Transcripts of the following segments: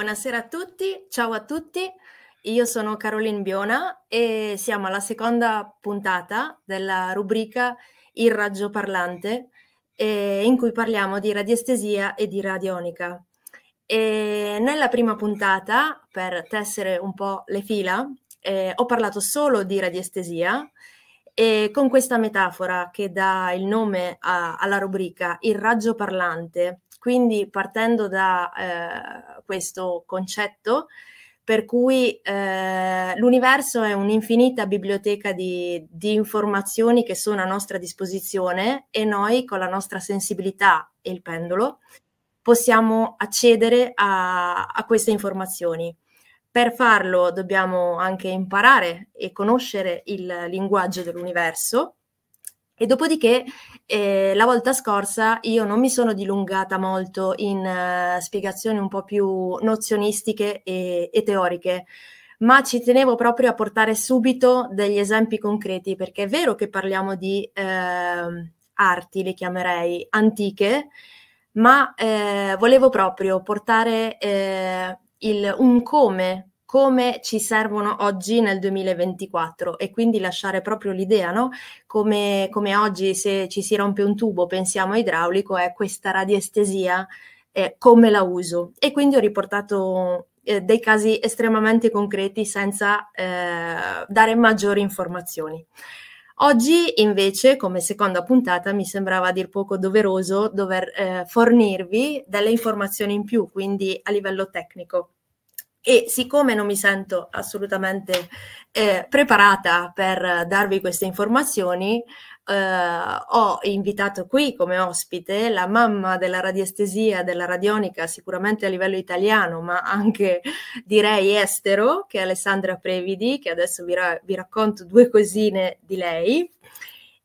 Buonasera a tutti, ciao a tutti. Io sono Caroline Biona e siamo alla seconda puntata della rubrica Il raggio parlante eh, in cui parliamo di radiestesia e di radionica. E nella prima puntata, per tessere un po' le fila, eh, ho parlato solo di radiestesia e con questa metafora che dà il nome a, alla rubrica Il raggio parlante. Quindi partendo da eh, questo concetto, per cui eh, l'universo è un'infinita biblioteca di, di, informazioni che sono a nostra disposizione e noi con la nostra sensibilità e il pendolo possiamo accedere a, a queste informazioni. Per farlo dobbiamo anche imparare e conoscere il linguaggio dell'universo e dopodiché e la volta scorsa io non mi sono dilungata molto in uh, spiegazioni un po' più nozionistiche e, e teoriche, ma ci tenevo proprio a portare subito degli esempi concreti, perché è vero che parliamo di eh, arti, le chiamerei antiche, ma eh, volevo proprio portare eh, il, un come come ci servono oggi nel 2024 e quindi lasciare proprio l'idea, no? Come, come oggi se ci si rompe un tubo pensiamo idraulico, è questa radiestesia, eh, come la uso. E quindi ho riportato eh, dei casi estremamente concreti senza eh, dare maggiori informazioni. Oggi invece, come seconda puntata, mi sembrava a dir poco doveroso dover eh, fornirvi delle informazioni in più, quindi a livello tecnico e siccome non mi sento assolutamente eh, preparata per darvi queste informazioni, eh, ho invitato qui come ospite la mamma della radiestesia, della radionica, sicuramente a livello italiano, ma anche direi estero, che è Alessandra Previdi, che adesso vi, ra vi racconto due cosine di lei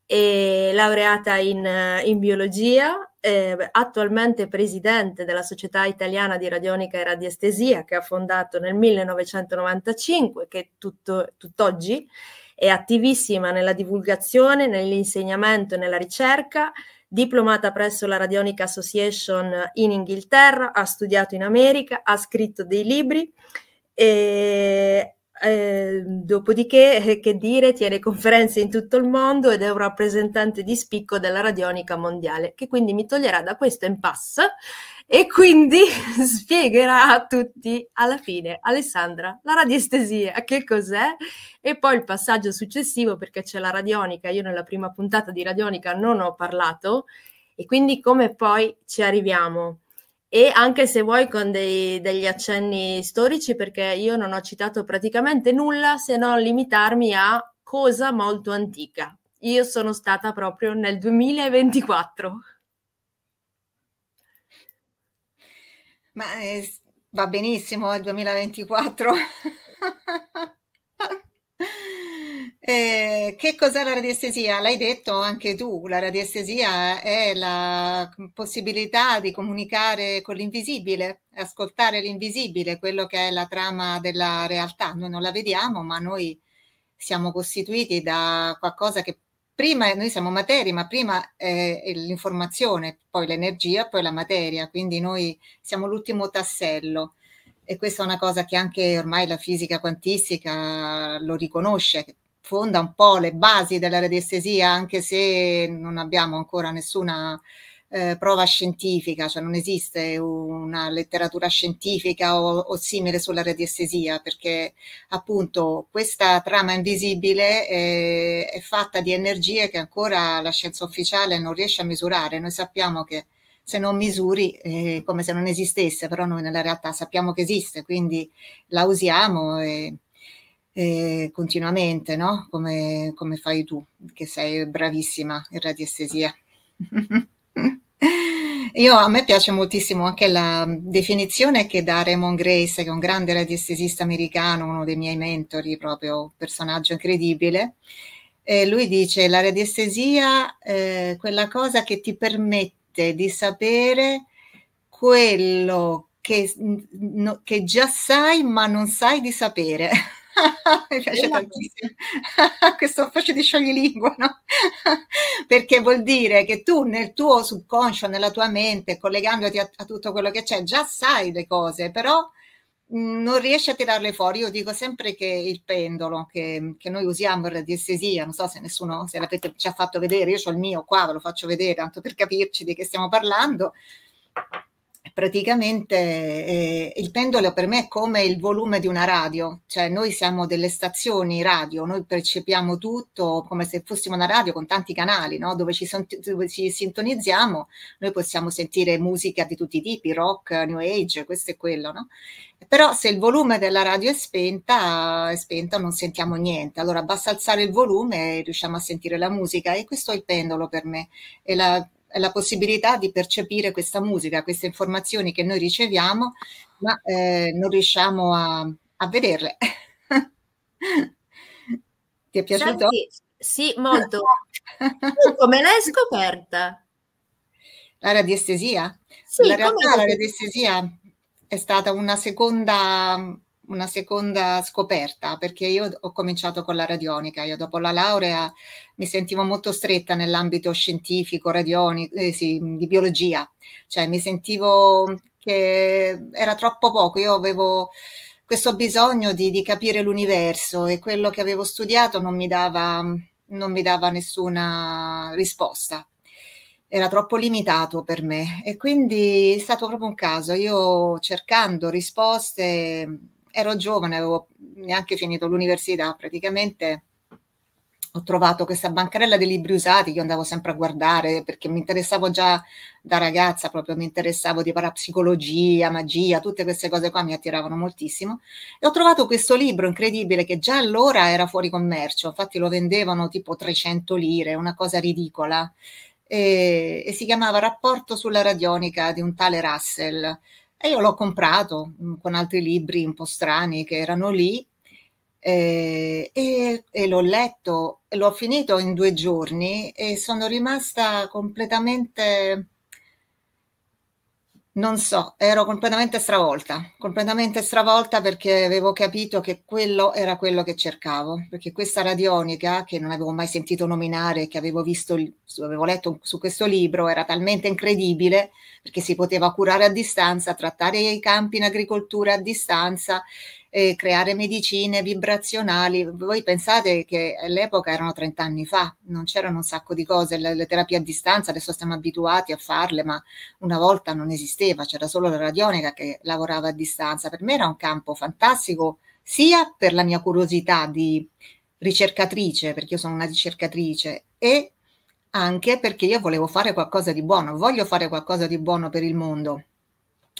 e laureata in, eh, in biologia, eh, attualmente presidente della Società Italiana di Radionica e Radiestesia che ha fondato nel 1995, che tutto, tutt'oggi è attivissima nella divulgazione, nell'insegnamento e nella ricerca, diplomata presso la Radionica Association in Inghilterra, ha studiato in America, ha scritto dei libri. E Ehm, dopodiché, eh, che dire, tiene conferenze in tutto il mondo ed è un rappresentante di spicco della radionica mondiale, che quindi mi toglierà da questo impasse e quindi spiegherà a tutti alla fine, Alessandra, la radiestesia, che cos'è? E poi il passaggio successivo, perché c'è la radionica, io nella prima puntata di radionica non ho parlato, e quindi come poi ci arriviamo? e anche se vuoi con dei, degli accenni storici, perché io non ho citato praticamente nulla se non limitarmi a cosa molto antica. Io sono stata proprio nel 2024. Ma eh, va benissimo eh, il 2024. Eh, che cos'è la radiestesia? L'hai detto anche tu, la radiestesia è la possibilità di comunicare con l'invisibile, ascoltare l'invisibile, quello che è la trama della realtà. Noi non la vediamo, ma noi siamo costituiti da qualcosa che prima noi siamo materia, ma prima è l'informazione, poi l'energia, poi la materia, quindi noi siamo l'ultimo tassello. E questa è una cosa che anche ormai la fisica quantistica lo riconosce, fonda un po' le basi della radiestesia, anche se non abbiamo ancora nessuna eh, prova scientifica, cioè non esiste una letteratura scientifica o, o simile sulla radiestesia, perché appunto questa trama invisibile è, eh, è fatta di energie che ancora la scienza ufficiale non riesce a misurare. Noi sappiamo che se non misuri eh, come se non esistesse, però noi nella realtà sappiamo che esiste, quindi la usiamo e eh, continuamente, no? Come, come fai tu, che sei bravissima in radiestesia. Io, a me piace moltissimo anche la definizione che dà Raymond Grace, che è un grande radiestesista americano, uno dei miei mentori, proprio un personaggio incredibile. E eh, lui dice: La radiestesia è eh, quella cosa che ti permette di sapere quello che, che già sai, ma non sai di sapere. mi piace tantissimo questo approccio di scioglilingua, no? perché vuol dire che tu nel tuo subconscio, nella tua mente, collegandoti a, a tutto quello che c'è, già sai le cose, però mm, non riesci a tirarle fuori. Io dico sempre che il pendolo che, che noi usiamo in radiestesia, non so se nessuno se l'avete già fatto vedere, io ho il mio qua, ve lo faccio vedere tanto per capirci di che stiamo parlando praticamente eh, il pendolo per me è come il volume di una radio, cioè noi siamo delle stazioni radio, noi percepiamo tutto come se fossimo una radio con tanti canali, no? dove, ci son, dove ci sintonizziamo, noi possiamo sentire musica di tutti i tipi, rock, new age, questo e quello, no? però se il volume della radio è spenta, è spenta non sentiamo niente, allora basta alzare il volume e riusciamo a sentire la musica e questo è il pendolo per me. E la, la possibilità di percepire questa musica, queste informazioni che noi riceviamo, ma eh, non riusciamo a, a vederle. Ti è piaciuto? Senti, sì, molto. Come l'hai scoperta? La radiestesia? Sì, la realtà la radiestesia è stata una seconda una seconda scoperta, perché io ho cominciato con la radionica, io dopo la laurea mi sentivo molto stretta nell'ambito scientifico, radionico, eh sì, di biologia, cioè mi sentivo che era troppo poco, io avevo questo bisogno di, di capire l'universo e quello che avevo studiato non mi dava, non mi dava nessuna risposta era troppo limitato per me e quindi è stato proprio un caso. Io cercando risposte ero giovane, avevo neanche finito l'università praticamente, ho trovato questa bancarella dei libri usati che andavo sempre a guardare perché mi interessavo già da ragazza, proprio mi interessavo di parapsicologia, magia, tutte queste cose qua mi attiravano moltissimo. E ho trovato questo libro incredibile che già allora era fuori commercio, infatti lo vendevano tipo 300 lire, una cosa ridicola, e, e si chiamava Rapporto sulla radionica di un tale Russell. E io l'ho comprato mm, con altri libri un po' strani che erano lì eh, e, e, l'ho letto, l'ho finito in due giorni e sono rimasta completamente non so, ero completamente stravolta, completamente stravolta perché avevo capito che quello era quello che cercavo, perché questa radionica che non avevo mai sentito nominare, che avevo visto, avevo letto su questo libro, era talmente incredibile perché si poteva curare a distanza, trattare i campi in agricoltura a distanza eh, creare medicine vibrazionali. Voi pensate che all'epoca erano 30 anni fa, non c'erano un sacco di cose, le, le terapie a distanza adesso siamo abituati a farle, ma una volta non esisteva, c'era solo la radionica che lavorava a distanza. Per me era un campo fantastico sia per la mia curiosità di ricercatrice, perché io sono una ricercatrice, e anche perché io volevo fare qualcosa di buono, voglio fare qualcosa di buono per il mondo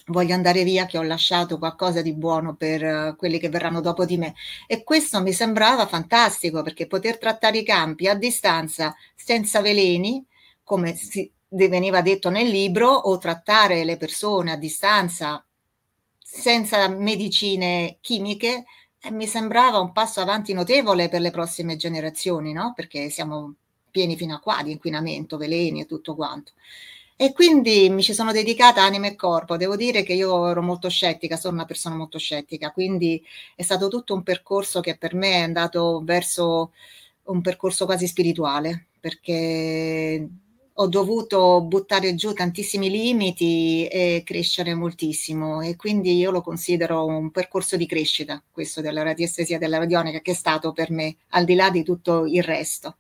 voglio andare via che ho lasciato qualcosa di buono per uh, quelli che verranno dopo di me e questo mi sembrava fantastico perché poter trattare i campi a distanza senza veleni come si veniva detto nel libro o trattare le persone a distanza senza medicine chimiche eh, mi sembrava un passo avanti notevole per le prossime generazioni no? perché siamo pieni fino a qua di inquinamento, veleni e tutto quanto e quindi mi ci sono dedicata anima e corpo. Devo dire che io ero molto scettica, sono una persona molto scettica, quindi è stato tutto un percorso che per me è andato verso un percorso quasi spirituale, perché ho dovuto buttare giù tantissimi limiti e crescere moltissimo e quindi io lo considero un percorso di crescita, questo della radiestesia e della radionica, che è stato per me, al di là di tutto il resto.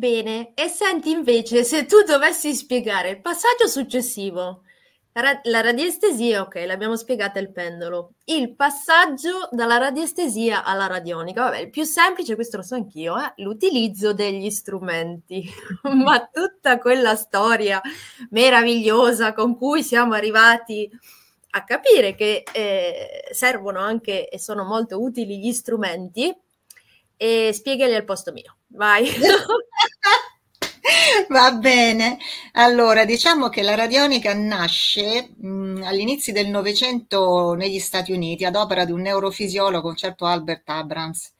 Bene, e senti invece se tu dovessi spiegare il passaggio successivo, la radiestesia, ok, l'abbiamo spiegata il pendolo, il passaggio dalla radiestesia alla radionica, vabbè, il più semplice, questo lo so anch'io, eh, l'utilizzo degli strumenti, ma tutta quella storia meravigliosa con cui siamo arrivati a capire che eh, servono anche e sono molto utili gli strumenti, e spiegali al posto mio. Vai. Va bene, allora diciamo che la radionica nasce mh, mm, all'inizio del Novecento negli Stati Uniti ad opera di un neurofisiologo, un certo Albert Abrams,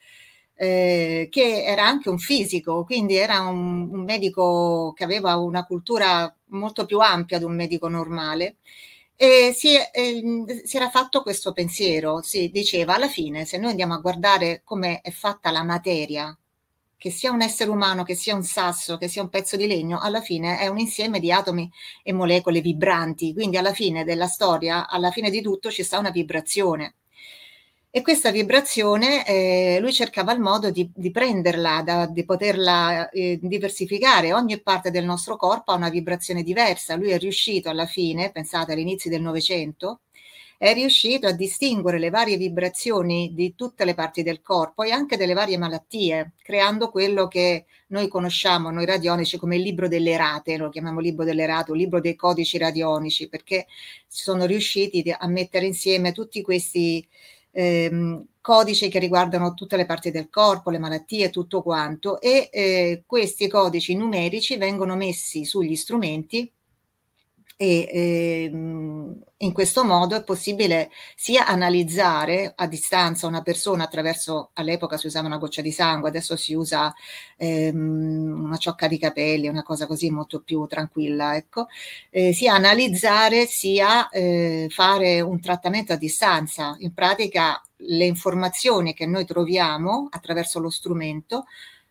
eh, che era anche un fisico, quindi era un, un, medico che aveva una cultura molto più ampia di un medico normale. E si, eh, si era fatto questo pensiero, si diceva alla fine se noi andiamo a guardare come è fatta la materia, che sia un essere umano, che sia un sasso, che sia un pezzo di legno, alla fine è un insieme di atomi e molecole vibranti. Quindi alla fine della storia, alla fine di tutto, ci sta una vibrazione. E questa vibrazione eh, lui cercava il modo di, di prenderla, da, di poterla eh, diversificare. Ogni parte del nostro corpo ha una vibrazione diversa. Lui è riuscito alla fine, pensate all'inizio del Novecento, è riuscito a distinguere le varie vibrazioni di tutte le parti del corpo e anche delle varie malattie, creando quello che noi conosciamo, noi radionici, come il libro delle rate, lo chiamiamo libro delle rate o libro dei codici radionici, perché sono riusciti a mettere insieme tutti questi ehm, codici che riguardano tutte le parti del corpo, le malattie, tutto quanto, e eh, questi codici numerici vengono messi sugli strumenti e eh, in questo modo è possibile sia analizzare a distanza una persona attraverso, all'epoca si usava una goccia di sangue, adesso si usa ehm, una ciocca di capelli, una cosa così molto più tranquilla, ecco, eh, sia analizzare sia eh, fare un trattamento a distanza, in pratica le informazioni che noi troviamo attraverso lo strumento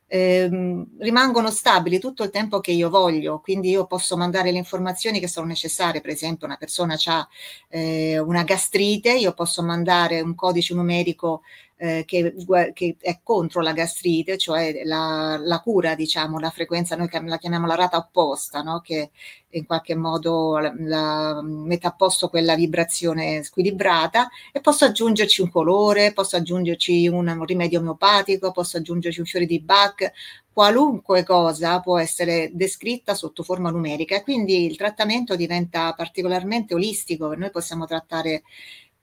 ehm, rimangono stabili tutto il tempo che io voglio, quindi io posso mandare le informazioni che sono necessarie, per esempio una persona ha eh, una gastrite, io posso mandare un codice numerico eh, che, che, è contro la gastrite, cioè la, la, cura, diciamo, la frequenza, noi la chiamiamo la rata opposta, no? che in qualche modo la, la, mette a posto quella vibrazione squilibrata e posso aggiungerci un colore, posso aggiungerci un, rimedio omeopatico, posso aggiungerci un fiore di Bach, qualunque cosa può essere descritta sotto forma numerica, e quindi il trattamento diventa particolarmente olistico, noi possiamo trattare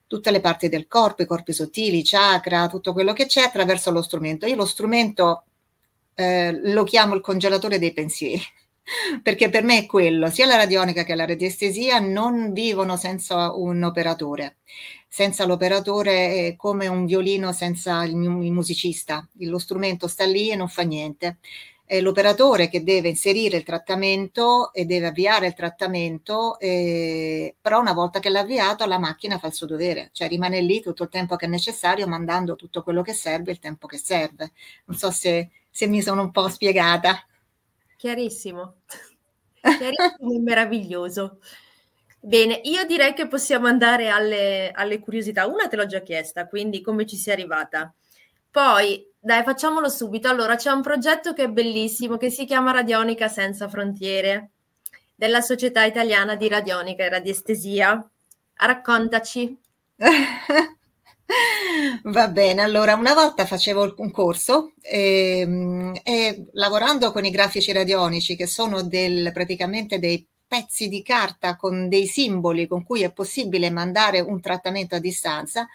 tutte le parti del corpo, i corpi sottili, i chakra, tutto quello che c'è attraverso lo strumento. Io lo strumento eh, lo chiamo il congelatore dei pensieri, perché per me è quello, sia la radionica che la radiestesia non vivono senza un operatore. Senza l'operatore è come un violino senza il musicista, lo strumento sta lì e non fa niente è l'operatore che deve inserire il trattamento e deve avviare il trattamento, eh, però una volta che l'ha avviato la macchina fa il suo dovere, cioè rimane lì tutto il tempo che è necessario mandando tutto quello che serve il tempo che serve. Non so se, se mi sono un po' spiegata. Chiarissimo, chiarissimo e meraviglioso. Bene, io direi che possiamo andare alle, alle curiosità. Una te l'ho già chiesta, quindi come ci sei arrivata. Poi dai, facciamolo subito. Allora, c'è un progetto che è bellissimo, che si chiama Radionica Senza Frontiere, della Società Italiana di Radionica e Radiestesia. Raccontaci. Va bene, allora una volta facevo un corso e, ehm, e lavorando con i grafici radionici, che sono del, praticamente dei pezzi di carta con dei simboli con cui è possibile mandare un trattamento a distanza,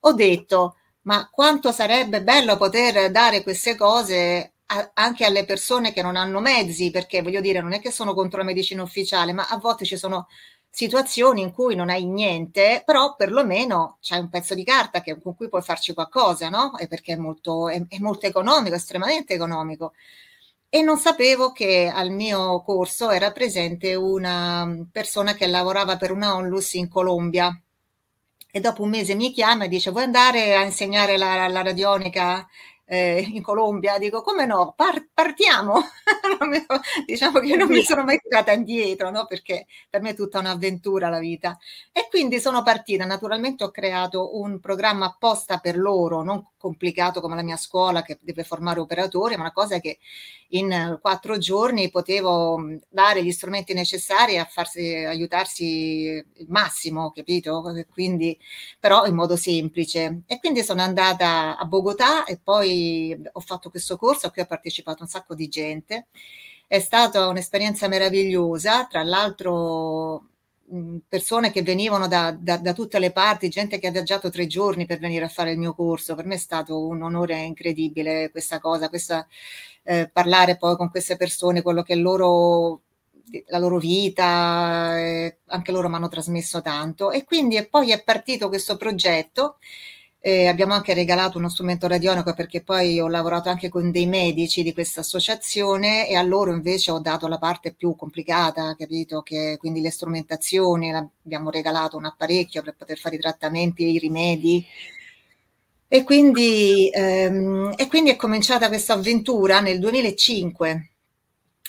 ho detto ma quanto sarebbe bello poter dare queste cose a, anche alle persone che non hanno mezzi, perché voglio dire, non è che sono contro la medicina ufficiale, ma a volte ci sono situazioni in cui non hai niente, però perlomeno c'hai un pezzo di carta che, con cui puoi farci qualcosa, no? E perché è molto, è, è molto economico, estremamente economico. E non sapevo che al mio corso era presente una persona che lavorava per una onlus in Colombia e dopo un mese mi chiama e dice vuoi andare a insegnare la, la radionica eh, in Colombia, dico come no, Par- partiamo, diciamo che non mi sono mai tirata indietro, no? perché per me è tutta un'avventura la vita. E quindi sono partita, naturalmente ho creato un programma apposta per loro, non complicato come la mia scuola che deve formare operatori, ma una cosa che in quattro giorni potevo dare gli strumenti necessari a farsi aiutarsi il massimo, capito? Quindi però in modo semplice. E quindi sono andata a Bogotà e poi ho fatto questo corso a cui ha partecipato un sacco di gente. È stata un'esperienza meravigliosa, tra l'altro persone che venivano da, da, da, tutte le parti, gente che ha viaggiato tre giorni per venire a fare il mio corso. Per me è stato un onore incredibile questa cosa, questa, eh, parlare poi con queste persone, quello che loro la loro vita, eh, anche loro mi hanno trasmesso tanto e quindi e poi è partito questo progetto eh, abbiamo anche regalato uno strumento radionico perché poi ho lavorato anche con dei medici di questa associazione e a loro invece ho dato la parte più complicata, capito? Che, quindi le strumentazioni, abbiamo regalato un apparecchio per poter fare i trattamenti, i rimedi. E quindi, ehm, e quindi è cominciata questa avventura nel 2005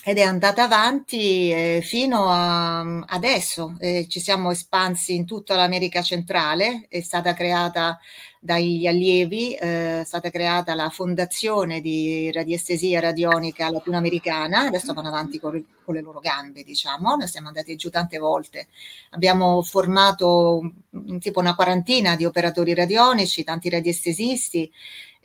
ed è andata avanti eh, fino a, adesso. Eh, ci siamo espansi in tutta l'America centrale, è stata creata dagli allievi, eh, è stata creata la fondazione di radiestesia radionica latinoamericana, adesso vanno avanti con, con le loro gambe, diciamo, noi siamo andati giù tante volte. Abbiamo formato tipo una quarantina di operatori radionici, tanti radiestesisti,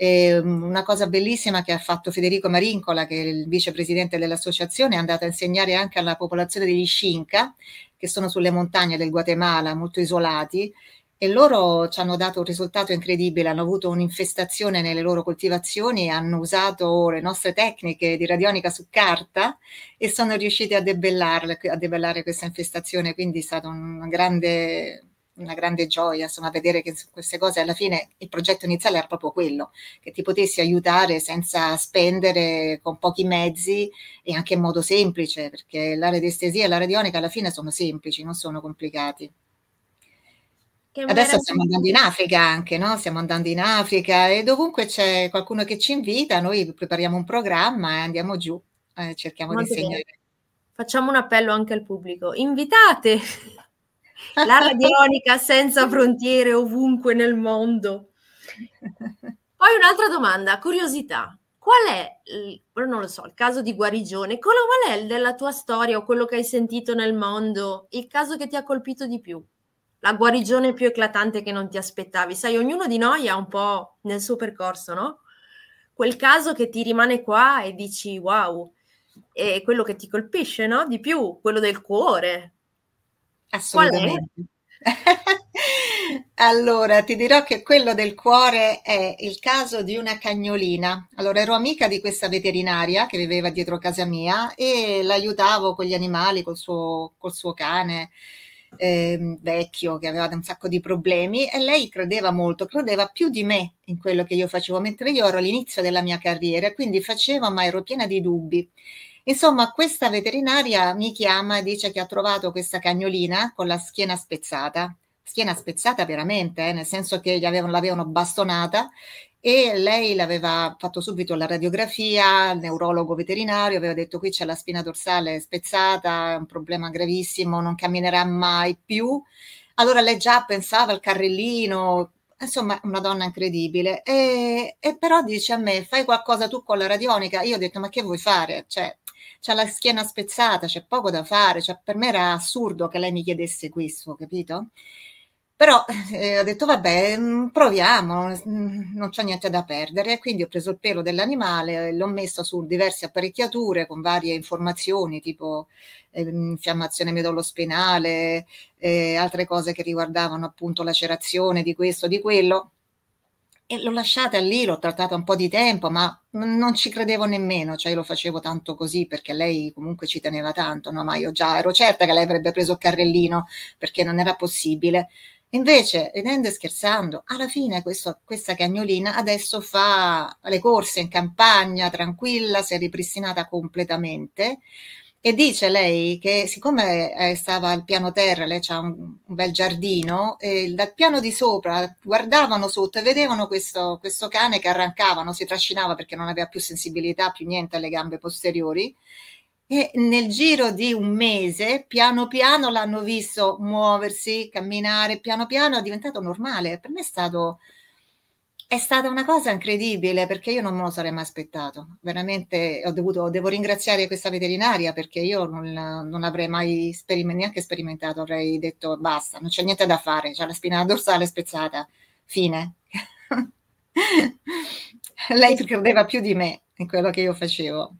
eh, una cosa bellissima che ha fatto Federico Marincola, che è il vicepresidente dell'associazione, è andato a insegnare anche alla popolazione degli Shinka, che sono sulle montagne del Guatemala, molto isolati, e loro ci hanno dato un risultato incredibile, hanno avuto un'infestazione nelle loro coltivazioni, hanno usato le nostre tecniche di radionica su carta e sono riusciti a, a debellare questa infestazione, quindi è stata una grande una grande gioia, insomma, vedere che queste cose alla fine il progetto iniziale era proprio quello, che ti potessi aiutare senza spendere con pochi mezzi e anche in modo semplice, perché l'area di estesia e l'area radionica alla fine sono semplici, non sono complicati. Che Adesso stiamo andando in Africa anche, no? Stiamo andando in Africa e dovunque c'è qualcuno che ci invita, noi prepariamo un programma e andiamo giù, eh, cerchiamo Molto di insegnare. Facciamo un appello anche al pubblico, invitate! la radionica senza frontiere ovunque nel mondo. Poi un'altra domanda, curiosità. Qual è, il, non lo so, il caso di guarigione? qual è il della tua storia o quello che hai sentito nel mondo? Il caso che ti ha colpito di più? La guarigione più eclatante che non ti aspettavi? Sai, ognuno di noi ha un po' nel suo percorso, no? Quel caso che ti rimane qua e dici wow, è quello che ti colpisce, no? Di più, quello del cuore, Assolutamente. allora, ti dirò che quello del cuore è il caso di una cagnolina. Allora, ero amica di questa veterinaria che viveva dietro casa mia e l'aiutavo con gli animali, col suo, col suo cane. Eh, vecchio che aveva un sacco di problemi e lei credeva molto, credeva più di me in quello che io facevo, mentre io ero all'inizio della mia carriera, quindi facevo ma ero piena di dubbi Insomma, questa veterinaria mi chiama e dice che ha trovato questa cagnolina con la schiena spezzata. Schiena spezzata veramente, eh, nel senso che gli avevano, l'avevano bastonata e lei l'aveva fatto subito la radiografia, il neurologo veterinario aveva detto qui c'è la spina dorsale spezzata, è un problema gravissimo, non camminerà mai più. Allora lei già pensava al carrellino, insomma una donna incredibile, e, e però dice a me fai qualcosa tu con la radionica, io ho detto ma che vuoi fare? Cioè ha la schiena spezzata, c'è poco da fare, cioè, per me era assurdo che lei mi chiedesse questo, capito? Però eh, ho detto vabbè, mm, proviamo, mm, non c'è niente da perdere, E quindi ho preso il pelo dell'animale, eh, l'ho messo su diverse apparecchiature con varie informazioni tipo eh, infiammazione medullospinale, eh, altre cose che riguardavano appunto lacerazione di questo, di quello, e l'ho lasciata lì, l'ho trattata un po' di tempo, ma non ci credevo nemmeno, cioè lo facevo tanto così perché lei comunque ci teneva tanto, no? ma io già ero certa che lei avrebbe preso il carrellino perché non era possibile. Invece, ridendo e scherzando, alla fine questo, questa cagnolina adesso fa le corse in campagna, tranquilla, si è ripristinata completamente e dice lei che siccome eh, stava al piano terra, lei c'ha un, bel giardino, eh, dal piano di sopra guardavano sotto e vedevano questo, questo cane che arrancava, non si trascinava perché non aveva più sensibilità, più niente alle gambe posteriori. E nel giro di un mese, piano piano l'hanno visto muoversi, camminare, piano piano è diventato normale. Per me è stato è stata una cosa incredibile perché io non me lo sarei mai aspettato. Veramente ho dovuto, devo ringraziare questa veterinaria perché io non, non avrei mai sperime, neanche sperimentato, avrei detto basta, non c'è niente da fare, c'è la spina dorsale spezzata, fine. Lei credeva più di me in quello che io facevo.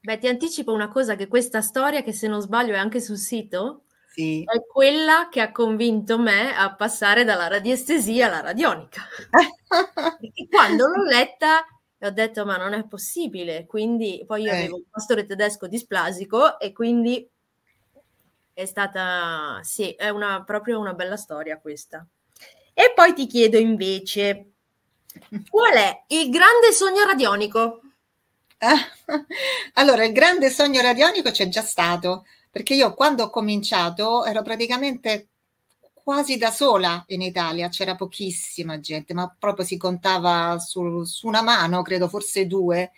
Beh, ti anticipo una cosa, che questa storia, che se non sbaglio è anche sul sito, sì. È quella che ha convinto me a passare dalla radiestesia alla radionica. quando l'ho letta ho detto ma non è possibile, quindi poi io eh. avevo un pastore tedesco displasico e quindi è stata, sì, è una, proprio una bella storia questa. E poi ti chiedo invece, qual è il grande sogno radionico? allora, il grande sogno radionico c'è già stato, perché io quando ho cominciato ero praticamente quasi da sola in Italia, c'era pochissima gente, ma proprio si contava su, su una mano, credo forse due,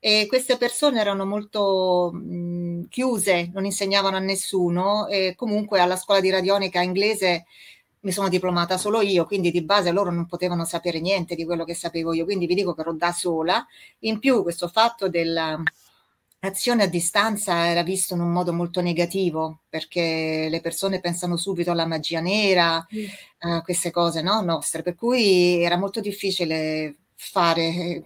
e queste persone erano molto mh, chiuse, non insegnavano a nessuno e comunque alla scuola di radionica inglese mi sono diplomata solo io, quindi di base loro non potevano sapere niente di quello che sapevo io, quindi vi dico che ero da sola. In più questo fatto del, L'azione a distanza era vista in un modo molto negativo perché le persone pensano subito alla magia nera, mm. a queste cose no? nostre, per cui era molto difficile fare,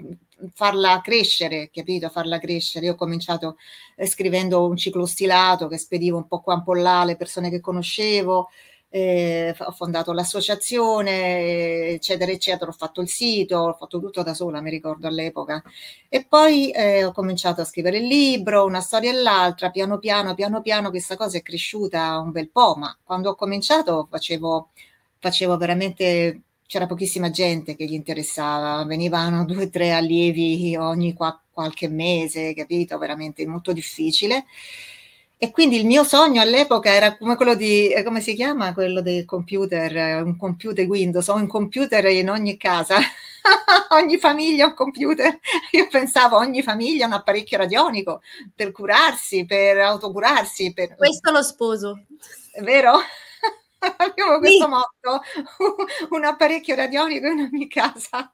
farla crescere, capito? Farla crescere. Io ho cominciato eh, scrivendo un ciclo stilato che spedivo un po' qua un po' là le persone che conoscevo, eh, ho fondato l'associazione, eccetera, eccetera, ho fatto il sito, ho fatto tutto da sola, mi ricordo all'epoca. E poi eh, ho cominciato a scrivere il libro, una storia e l'altra, piano piano, piano piano, questa cosa è cresciuta un bel po', ma quando ho cominciato facevo, facevo veramente... C'era pochissima gente che gli interessava, venivano due o tre allievi ogni qua, qualche mese, capito? Veramente molto difficile. E quindi il mio sogno all'epoca era come quello di, eh, come si chiama quello del computer, un computer Windows, ho un computer in ogni casa, ogni famiglia un computer. Io pensavo ogni famiglia un apparecchio radionico per curarsi, per autocurarsi. Per... Questo lo sposo. È vero? Abbiamo questo sì. motto, un apparecchio radionico in ogni casa.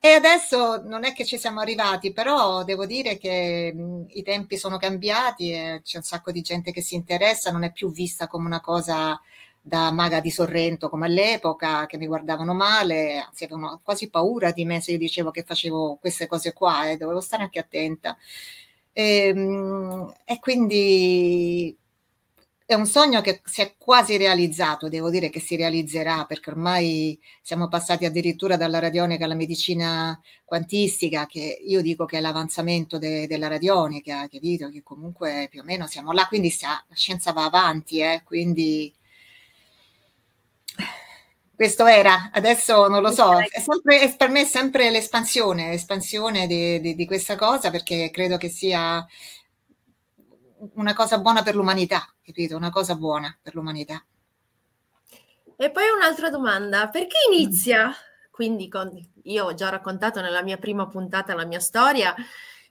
E adesso non è che ci siamo arrivati, però devo dire che i tempi sono cambiati e c'è un sacco di gente che si interessa, non è più vista come una cosa da maga di Sorrento come all'epoca, che mi guardavano male, anzi avevano quasi paura di me se io dicevo che facevo queste cose qua e eh, dovevo stare anche attenta. E, ehm, e quindi è un sogno che si è quasi realizzato, devo dire che si realizzerà perché ormai siamo passati addirittura dalla radionica alla medicina quantistica, che io dico che è l'avanzamento de, della radionica, capito? Che comunque più o meno siamo là, quindi sia, la scienza va avanti, eh? quindi questo era, adesso non lo so, è sempre, è per me è sempre l'espansione, l'espansione di, di, di questa cosa perché credo che sia una cosa buona per l'umanità, capito? Una cosa buona per l'umanità. E poi un'altra domanda, perché mm. inizia? Quindi con, io ho già raccontato nella mia prima puntata la mia storia,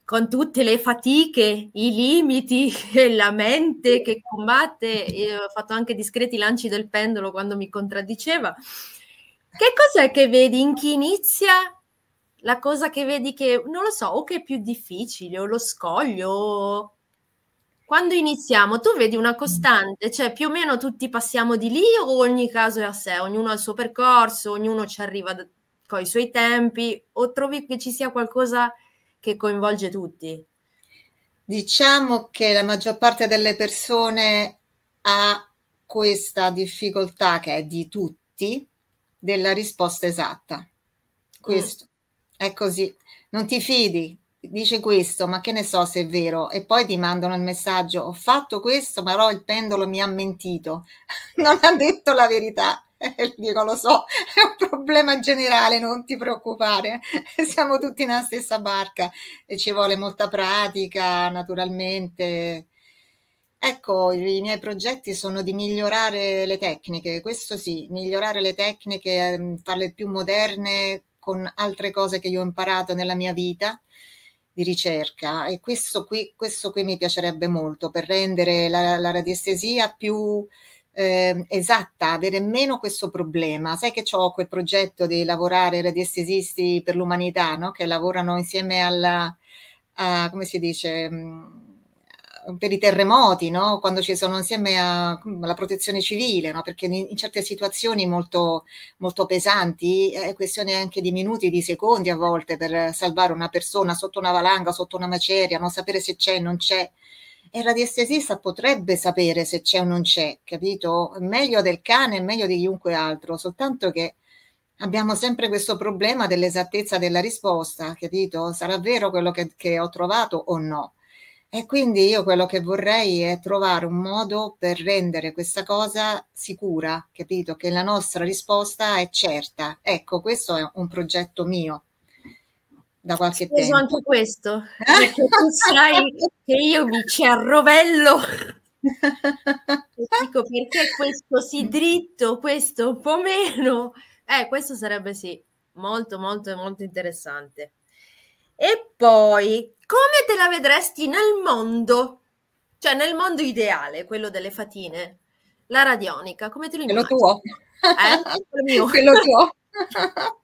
con tutte le fatiche, i limiti, la mente che combatte, io ho fatto anche discreti lanci del pendolo quando mi contraddiceva. Che cos'è che vedi in chi inizia? La cosa che vedi che, non lo so, o che è più difficile, o lo scoglio, quando iniziamo, tu vedi una costante, cioè più o meno tutti passiamo di lì o ogni caso è a sé, ognuno ha il suo percorso, ognuno ci arriva con i suoi tempi o trovi che ci sia qualcosa che coinvolge tutti? Diciamo che la maggior parte delle persone ha questa difficoltà che è di tutti della risposta esatta. Mm. Questo mm. è così. Non ti fidi dice questo, ma che ne so se è vero, e poi ti mandano il messaggio, ho fatto questo, ma però il pendolo mi ha mentito, non ha detto la verità. E Dico, lo so, è un problema generale, non ti preoccupare, siamo tutti nella stessa barca e ci vuole molta pratica, naturalmente. Ecco, i miei progetti sono di migliorare le tecniche, questo sì, migliorare le tecniche, ehm, farle più moderne con altre cose che io ho imparato nella mia vita di ricerca e questo qui, questo qui mi piacerebbe molto per rendere la, la radiestesia più eh, esatta, avere meno questo problema. Sai che ho quel progetto di lavorare radiestesisti per l'umanità, no? che lavorano insieme alla, a, come si dice, mh, per i terremoti, no? quando ci sono insieme alla mm, protezione civile, no? perché in, in, certe situazioni molto, molto, pesanti eh, è questione anche di minuti, di secondi a volte per salvare una persona sotto una valanga, sotto una maceria, non sapere se c'è, o non c'è. E la diestesista potrebbe sapere se c'è o non c'è, capito? Meglio del cane, meglio di chiunque altro, soltanto che abbiamo sempre questo problema dell'esattezza della risposta, capito? Sarà vero quello che, che ho trovato o no? E quindi io quello che vorrei è trovare un modo per rendere questa cosa sicura, capito? Che la nostra risposta è certa. Ecco, questo è un progetto mio da qualche Speso tempo. anche questo, perché tu sai che io mi ci arrovello dico perché questo sì dritto, questo un po' meno. Eh, questo sarebbe sì, molto molto molto interessante. E poi, come te la vedresti nel mondo? Cioè, nel mondo ideale, quello delle fatine, la radionica, come te lo immagini? Quello tuo. Eh? quello tuo.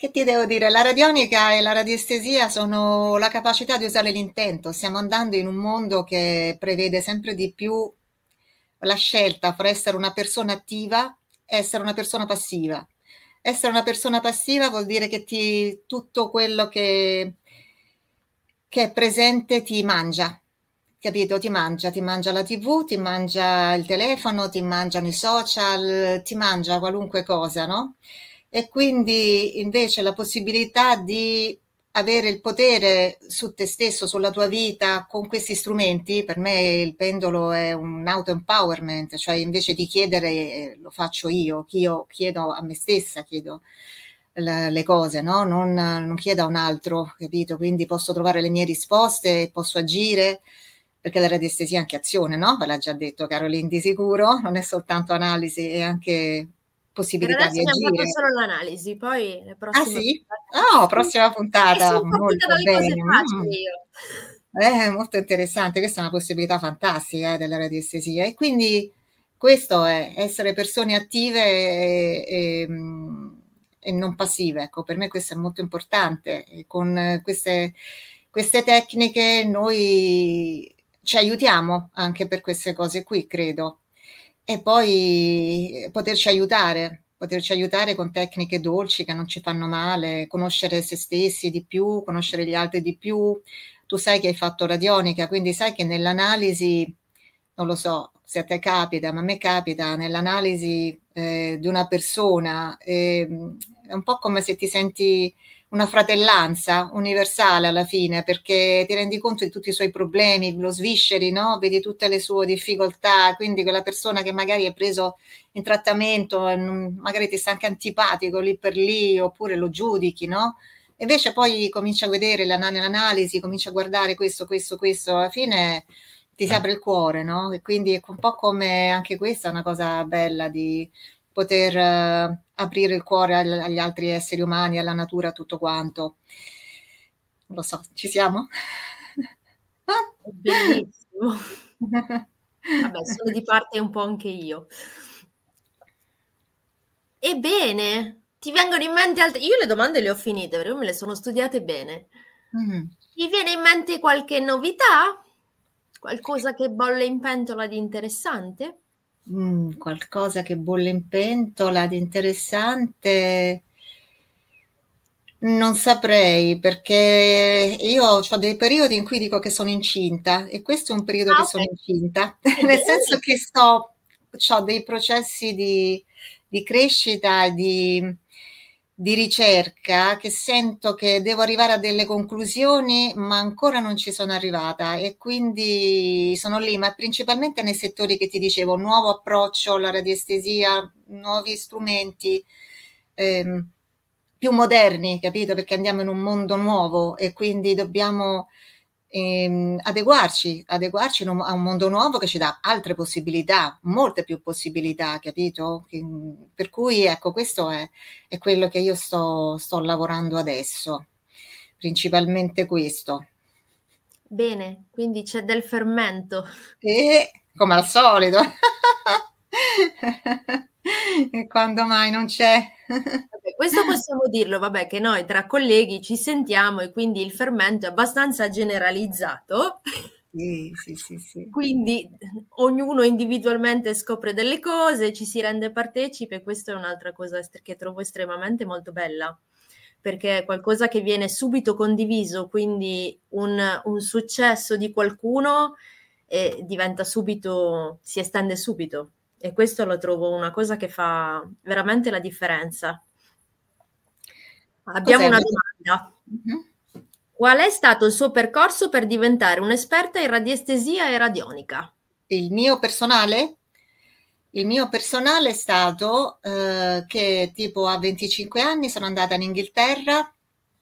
Che ti devo dire? La radionica e la radiestesia sono la capacità di usare l'intento. Stiamo andando in un mondo che prevede sempre di più la scelta fra essere una persona attiva e essere una persona passiva. Essere una persona passiva vuol dire che ti, tutto quello che, che è presente ti mangia, capito? Ti mangia, ti mangia la tv, ti mangia il telefono, ti mangiano i social, ti mangia qualunque cosa, no? E quindi invece la possibilità di avere il potere su te stesso, sulla tua vita, con questi strumenti, per me il pendolo è un auto-empowerment, cioè invece di chiedere eh, lo faccio io, io chiedo a me stessa, chiedo le cose, no? non, non chiedo a un altro, capito? Quindi posso trovare le mie risposte, posso agire, perché la radiestesia è anche azione, no? Ve l'ha già detto Caroline di sicuro, non è soltanto analisi, è anche possibilità di agire. Abbiamo fatto solo l'analisi, poi le ah, prossime... Ah sì? Oh, prossima eh, puntata. molto bene. Mm. Eh, molto interessante, questa è una possibilità fantastica eh, della radiestesia e quindi questo è essere persone attive e, e, mm, e, non passive, ecco per me questo è molto importante, e con queste, queste tecniche noi ci aiutiamo anche per queste cose qui, credo e poi eh, poterci aiutare, poterci aiutare con tecniche dolci che non ci fanno male, conoscere se stessi di più, conoscere gli altri di più. Tu sai che hai fatto radionica, quindi sai che nell'analisi, non lo so se a te capita, ma a me capita, nell'analisi eh, di una persona, eh, è un po' come se ti senti una fratellanza universale alla fine, perché ti rendi conto di tutti i suoi problemi, lo svisceri, no? vedi tutte le sue difficoltà, quindi quella persona che magari è preso in trattamento, mm, magari ti sta anche antipatico lì per lì, oppure lo giudichi, no? Invece poi comincia a vedere l'analisi, comincia a guardare questo, questo, questo, alla fine ti si eh. apre il cuore, no? E quindi è un po' come anche questa è una cosa bella di, poter eh, aprire il cuore ag- agli altri esseri umani, alla natura, tutto quanto. Non lo so, ci siamo? Ah! Benissimo. Vabbè, sono di parte un po' anche io. Ebbene, ti vengono in mente altre... Io le domande le ho finite, però me le sono studiate bene. Mm. Ti viene in mente qualche novità? Qualcosa che bolle in pentola di interessante? mm, qualcosa che bolle in pentola di interessante. Non saprei perché io ho dei periodi in cui dico che sono incinta e questo è un periodo ah, che okay. sono incinta, nel senso che sto, ho dei processi di, di crescita, di, di ricerca che sento che devo arrivare a delle conclusioni, ma ancora non ci sono arrivata e quindi sono lì, ma principalmente nei settori che ti dicevo, nuovo approccio alla radiestesia, nuovi strumenti ehm, più moderni, capito? Perché andiamo in un mondo nuovo e quindi dobbiamo ehm, adeguarci, adeguarci a un mondo nuovo che ci dà altre possibilità, molte più possibilità, capito? Per cui ecco, questo è, è quello che io sto, sto lavorando adesso, principalmente questo. Bene, quindi c'è del fermento. E eh, come al solito. e quando mai non c'è. Vabbè, questo possiamo dirlo, vabbè, che noi tra colleghi ci sentiamo e quindi il fermento è abbastanza generalizzato. Sì, sì, sì, sì. Quindi ognuno individualmente scopre delle cose, ci si rende partecipe, questa è un'altra cosa che trovo estremamente molto bella, perché è qualcosa che viene subito condiviso, quindi un, un successo di qualcuno eh, diventa subito, si estende subito. E questo lo trovo una cosa che fa veramente la differenza. Abbiamo Cos'è una domanda. Mm-hmm. Qual è stato il suo percorso per diventare un'esperta in radiestesia e radionica? Il mio personale? Il mio personale è stato eh, che tipo a 25 anni sono andata in Inghilterra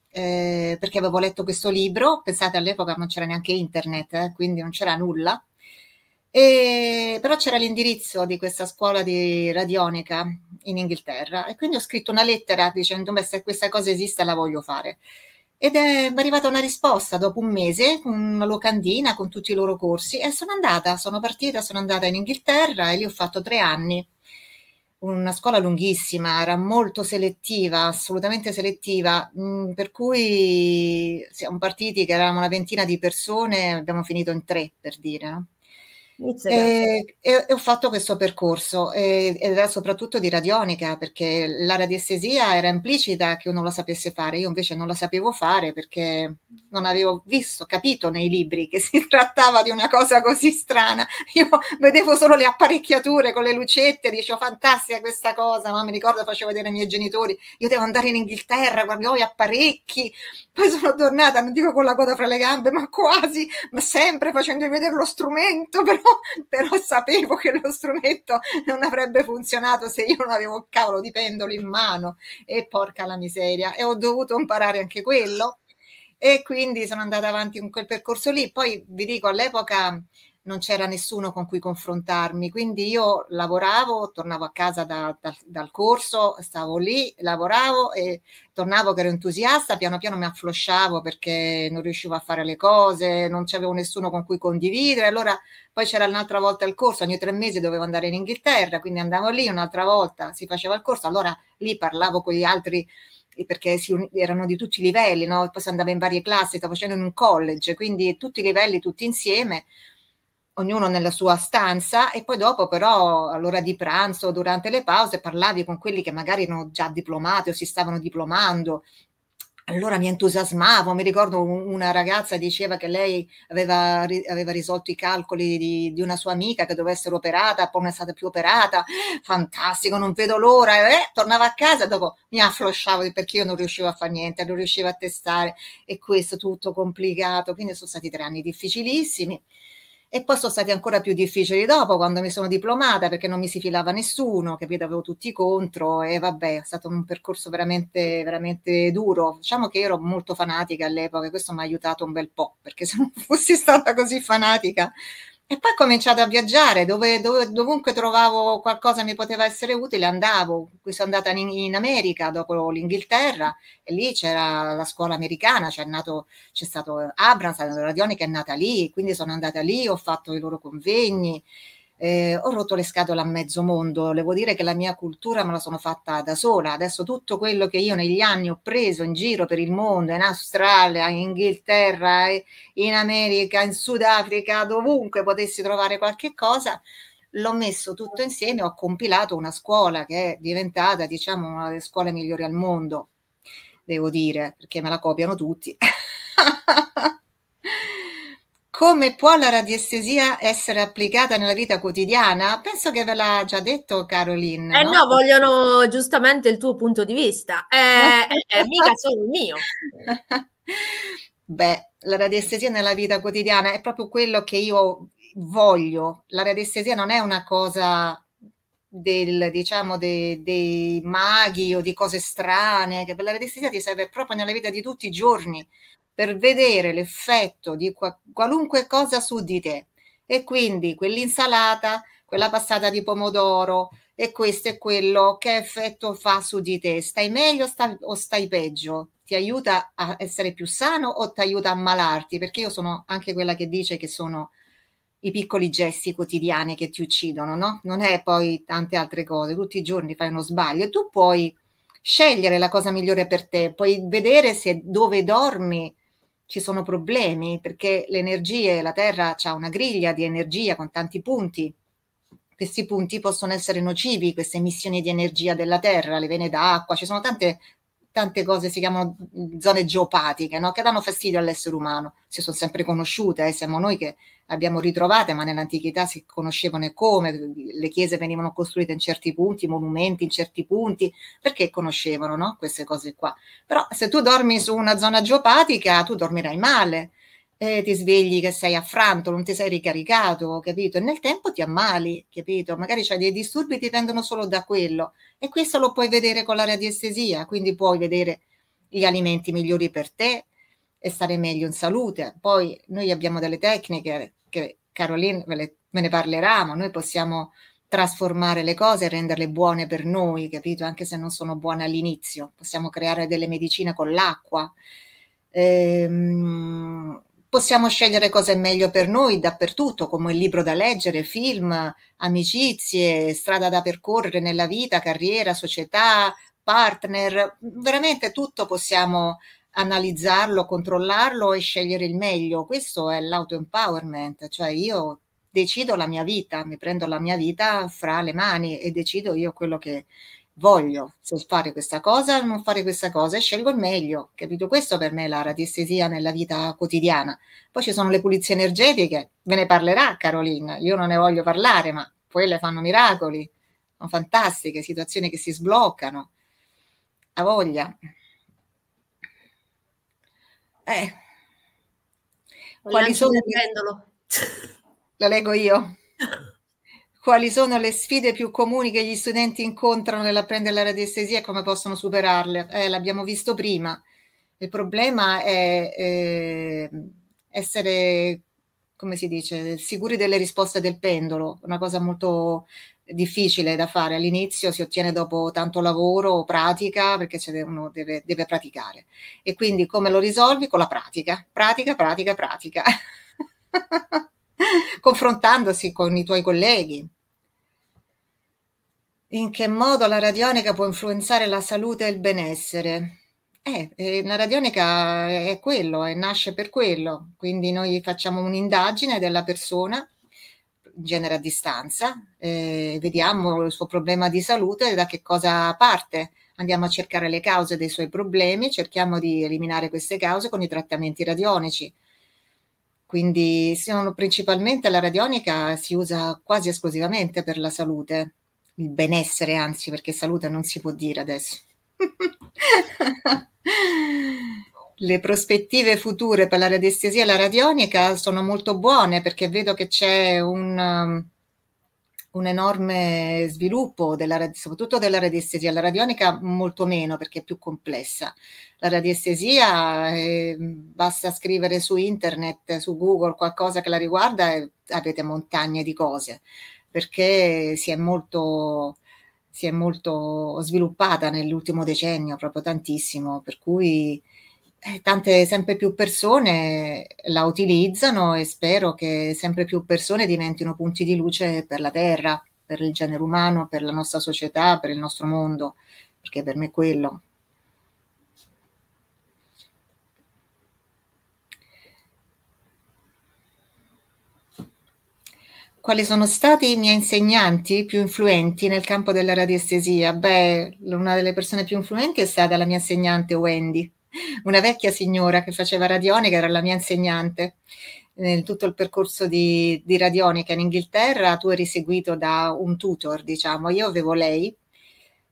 eh, perché avevo letto questo libro, pensate all'epoca non c'era neanche internet, eh, quindi non c'era nulla, e, però c'era l'indirizzo di questa scuola di radionica in Inghilterra e quindi ho scritto una lettera dicendo beh se questa cosa esiste la voglio fare ed è arrivata una risposta dopo un mese con una locandina con tutti i loro corsi e sono andata, sono partita, sono andata in Inghilterra e lì ho fatto tre anni una scuola lunghissima, era molto selettiva, assolutamente selettiva, mm, per cui siamo partiti che eravamo una ventina di persone, abbiamo finito in tre per dire, no? Eh, e, e, e, ho fatto questo percorso e, ed era soprattutto di radionica perché la radiestesia era implicita che uno la sapesse fare, io invece non la sapevo fare perché non avevo visto, capito nei libri che si trattava di una cosa così strana. Io vedevo solo le apparecchiature con le lucette, dicevo fantastica questa cosa, ma mi ricordo facevo vedere ai miei genitori, io devo andare in Inghilterra, guardavo gli apparecchi, poi sono tornata, non dico con la coda fra le gambe, ma quasi, ma sempre facendo vedere lo strumento, però però sapevo che lo strumento non avrebbe funzionato se io non avevo un cavolo di pendolo in mano e porca la miseria e ho dovuto imparare anche quello e quindi sono andata avanti con quel percorso lì. Poi vi dico, all'epoca non c'era nessuno con cui confrontarmi, quindi io lavoravo, tornavo a casa da, da, dal corso, stavo lì, lavoravo e tornavo che ero entusiasta, piano piano mi afflosciavo perché non riuscivo a fare le cose, non c'avevo nessuno con cui condividere, allora poi c'era un'altra volta il corso, ogni tre mesi dovevo andare in Inghilterra, quindi andavo lì un'altra volta, si faceva il corso, allora lì parlavo con gli altri eh, perché si, erano di tutti i livelli, no? poi si andava in varie classi, stavo facendo in un college, quindi tutti i livelli tutti insieme ognuno nella sua stanza e poi dopo però all'ora di pranzo, durante le pause, parlavi con quelli che magari erano già diplomati o si stavano diplomando. Allora mi entusiasmavo, mi ricordo una ragazza diceva che lei aveva, aveva risolto i calcoli di, di, una sua amica che doveva essere operata, poi non è stata più operata, fantastico, non vedo l'ora, eh, tornava a casa e dopo mi afflosciavo perché io non riuscivo a fare niente, non riuscivo a testare e questo tutto complicato, quindi sono stati tre anni difficilissimi e poi sono stati ancora più difficili dopo quando mi sono diplomata perché non mi si filava nessuno, capito? Avevo tutti contro e vabbè, è stato un percorso veramente, veramente duro. Diciamo che ero molto fanatica all'epoca e questo mi ha aiutato un bel po' perché se non fossi stata così fanatica e poi ho cominciato a viaggiare, dove, dove, dovunque trovavo qualcosa mi poteva essere utile andavo. Qui sono andata in, in, America, dopo l'Inghilterra, e lì c'era la scuola americana, c'è, nato, c'è stato Abrams, la Radione che è nata lì, quindi sono andata lì, ho fatto i loro convegni eh, ho rotto le scatole a mezzo mondo, devo dire che la mia cultura me la sono fatta da sola, adesso tutto quello che io negli anni ho preso in giro per il mondo, in Australia, in Inghilterra, eh, in America, in Sudafrica, dovunque potessi trovare qualche cosa, l'ho messo tutto insieme, ho compilato una scuola che è diventata, diciamo, una delle scuole migliori al mondo, devo dire, perché me la copiano tutti. Come può la radiestesia essere applicata nella vita quotidiana? Penso che ve l'ha già detto Caroline. Eh no? no vogliono giustamente il tuo punto di vista, eh, eh, eh mica solo il mio. Beh, la radiestesia nella vita quotidiana è proprio quello che io voglio. La radiestesia non è una cosa del, diciamo, dei, dei maghi o di cose strane, la radiestesia ti serve proprio nella vita di tutti i giorni, per vedere l'effetto di qualunque cosa su di te. E quindi quell'insalata, quella passata di pomodoro e questo è quello che effetto fa su di te. Stai meglio sta, o stai peggio? Ti aiuta a essere più sano o ti aiuta a ammalarti? Perché io sono anche quella che dice che sono i piccoli gesti quotidiani che ti uccidono, no? Non è poi tante altre cose, tutti i giorni fai uno sbaglio e tu puoi scegliere la cosa migliore per te, puoi vedere se dove dormi ci sono problemi perché le energie, la Terra ha una griglia di energia con tanti punti. Questi punti possono essere nocivi, queste emissioni di energia della Terra, le vene d'acqua, ci sono tante tante cose si chiamano mm, zone geopatiche, no? che danno fastidio all'essere umano, si sono sempre conosciute, eh? siamo noi che abbiamo ritrovate, ma nell'antichità si conoscevano come, le chiese venivano costruite in certi punti, i monumenti in certi punti, perché conoscevano no? queste cose qua. Però se tu dormi su una zona geopatica, tu dormirai male, eh, ti svegli che sei affranto, non ti sei ricaricato, capito? E nel tempo ti ammali, capito? Magari c'hai dei disturbi che dipendono solo da quello. E questo lo puoi vedere con la radiestesia, quindi puoi vedere gli alimenti migliori per te e stare meglio in salute. Poi noi abbiamo delle tecniche che Caroline ve, le, ve ne parlerà, ma noi possiamo trasformare le cose e renderle buone per noi, capito? Anche se non sono buone all'inizio. Possiamo creare delle medicine con l'acqua. Ehm, possiamo scegliere cosa è meglio per noi dappertutto, come il libro da leggere, film, amicizie, strada da percorrere nella vita, carriera, società, partner, veramente tutto possiamo analizzarlo, controllarlo e scegliere il meglio. Questo è l'auto-empowerment, cioè io decido la mia vita, mi prendo la mia vita fra le mani e decido io quello che, voglio fare questa cosa o non fare questa cosa e scelgo il meglio, capito? Questo per me è la radiestesia nella vita quotidiana. Poi ci sono le pulizie energetiche, ve ne parlerà Carolina, io non ne voglio parlare, ma quelle fanno miracoli, sono fantastiche, situazioni che si sbloccano, a voglia. Eh. Quali sono... La leggo io. quali sono le sfide più comuni che gli studenti incontrano nell'apprendere la radiestesia e come possono superarle. Eh, l'abbiamo visto prima. Il problema è eh, essere, come si dice, sicuri delle risposte del pendolo, una cosa molto difficile da fare all'inizio, si ottiene dopo tanto lavoro, pratica, perché uno deve, deve praticare. E quindi come lo risolvi? Con la pratica, pratica, pratica, pratica. confrontandosi con i tuoi colleghi, in che modo la radionica può influenzare la salute e il benessere? Eh, eh la radionica è quello, è, nasce per quello, quindi noi facciamo un'indagine della persona, in genere a distanza, eh, vediamo il suo problema di salute e da che cosa parte, andiamo a cercare le cause dei suoi problemi, cerchiamo di eliminare queste cause con i trattamenti radionici. Quindi principalmente la radionica si usa quasi esclusivamente per la salute il benessere, anzi, perché salute non si può dire adesso. Le prospettive future per la radiestesia e la radionica sono molto buone perché vedo che c'è un, um, un enorme sviluppo, della, soprattutto della radiestesia. La radionica molto meno perché è più complessa. La radiestesia eh, basta scrivere su internet, su Google, qualcosa che la riguarda e avete montagne di cose perché si è molto, si è molto sviluppata nell'ultimo decennio, proprio tantissimo, per cui eh, tante, sempre più persone la utilizzano e spero che sempre più persone diventino punti di luce per la Terra, per il genere umano, per la nostra società, per il nostro mondo, perché per me è quello. Quali sono stati i miei insegnanti più influenti nel campo della radiestesia? Beh, una delle persone più influenti è stata la mia insegnante Wendy, una vecchia signora che faceva radionica, era la mia insegnante. Nel tutto il percorso di, di radionica in Inghilterra tu eri seguito da un tutor, diciamo. Io avevo lei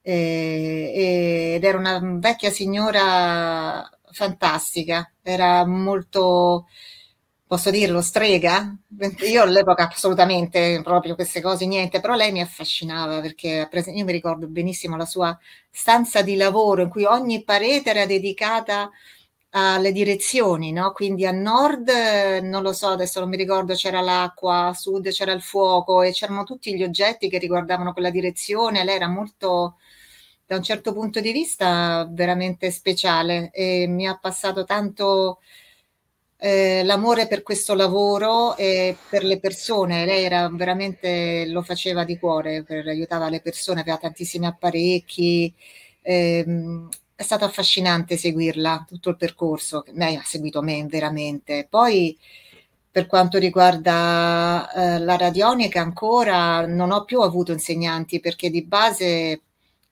eh, ed era una vecchia signora fantastica, era molto posso dirlo, strega? Io all'epoca assolutamente proprio queste cose, niente, però lei mi affascinava perché io mi ricordo benissimo la sua stanza di lavoro in cui ogni parete era dedicata alle direzioni, no? quindi a nord, non lo so, adesso non mi ricordo, c'era l'acqua, a sud c'era il fuoco e c'erano tutti gli oggetti che riguardavano quella direzione, lei era molto, da un certo punto di vista, veramente speciale e mi ha passato tanto eh, l'amore per questo lavoro e per le persone. Lei era veramente, lo faceva di cuore, per, aiutava le persone, aveva tantissimi apparecchi. Ehm, è stato affascinante seguirla tutto il percorso. Lei ha seguito me veramente. Poi per quanto riguarda eh, la radionica ancora non ho più avuto insegnanti perché di base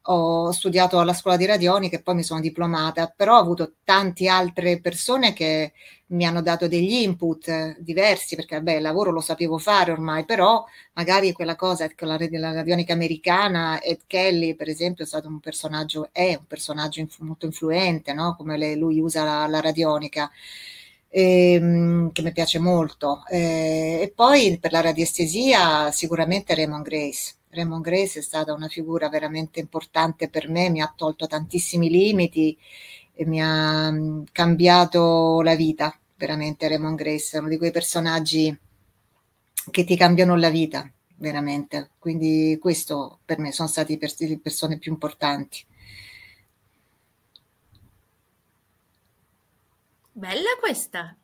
ho studiato alla scuola di radionica e poi mi sono diplomata, però ho avuto tante altre persone che mi hanno dato degli input eh, diversi, perché vabbè, il lavoro lo sapevo fare ormai, però magari quella cosa con ecco, la, la radionica americana, Ed Kelly per esempio è stato un personaggio, è un personaggio inf molto influente, no? come le, lui usa la, la radionica. Ehm, che mi piace molto e, eh, e poi per la radiestesia sicuramente Raymond Grace Raymond Grace è stata una figura veramente importante per me, mi ha tolto tantissimi limiti e mi ha mm, cambiato la vita, veramente Raymond Grace, è uno di quei personaggi che ti cambiano la vita, veramente. Quindi questo per me sono state le persone più importanti. Bella questa.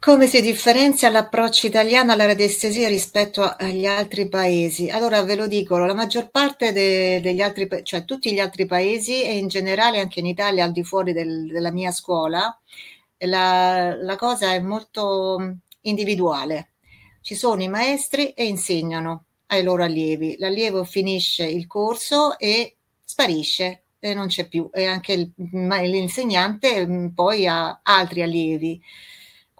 Come si differenzia l'approccio italiano alla radiestesia rispetto agli altri paesi? Allora ve lo dico, la maggior parte de, degli altri, cioè tutti gli altri paesi e in generale anche in Italia al di fuori del, della mia scuola, la, la cosa è molto mm, individuale. Ci sono i maestri e insegnano ai loro allievi. L'allievo finisce il corso e sparisce e non c'è più e anche l'insegnante mm, poi ha altri allievi.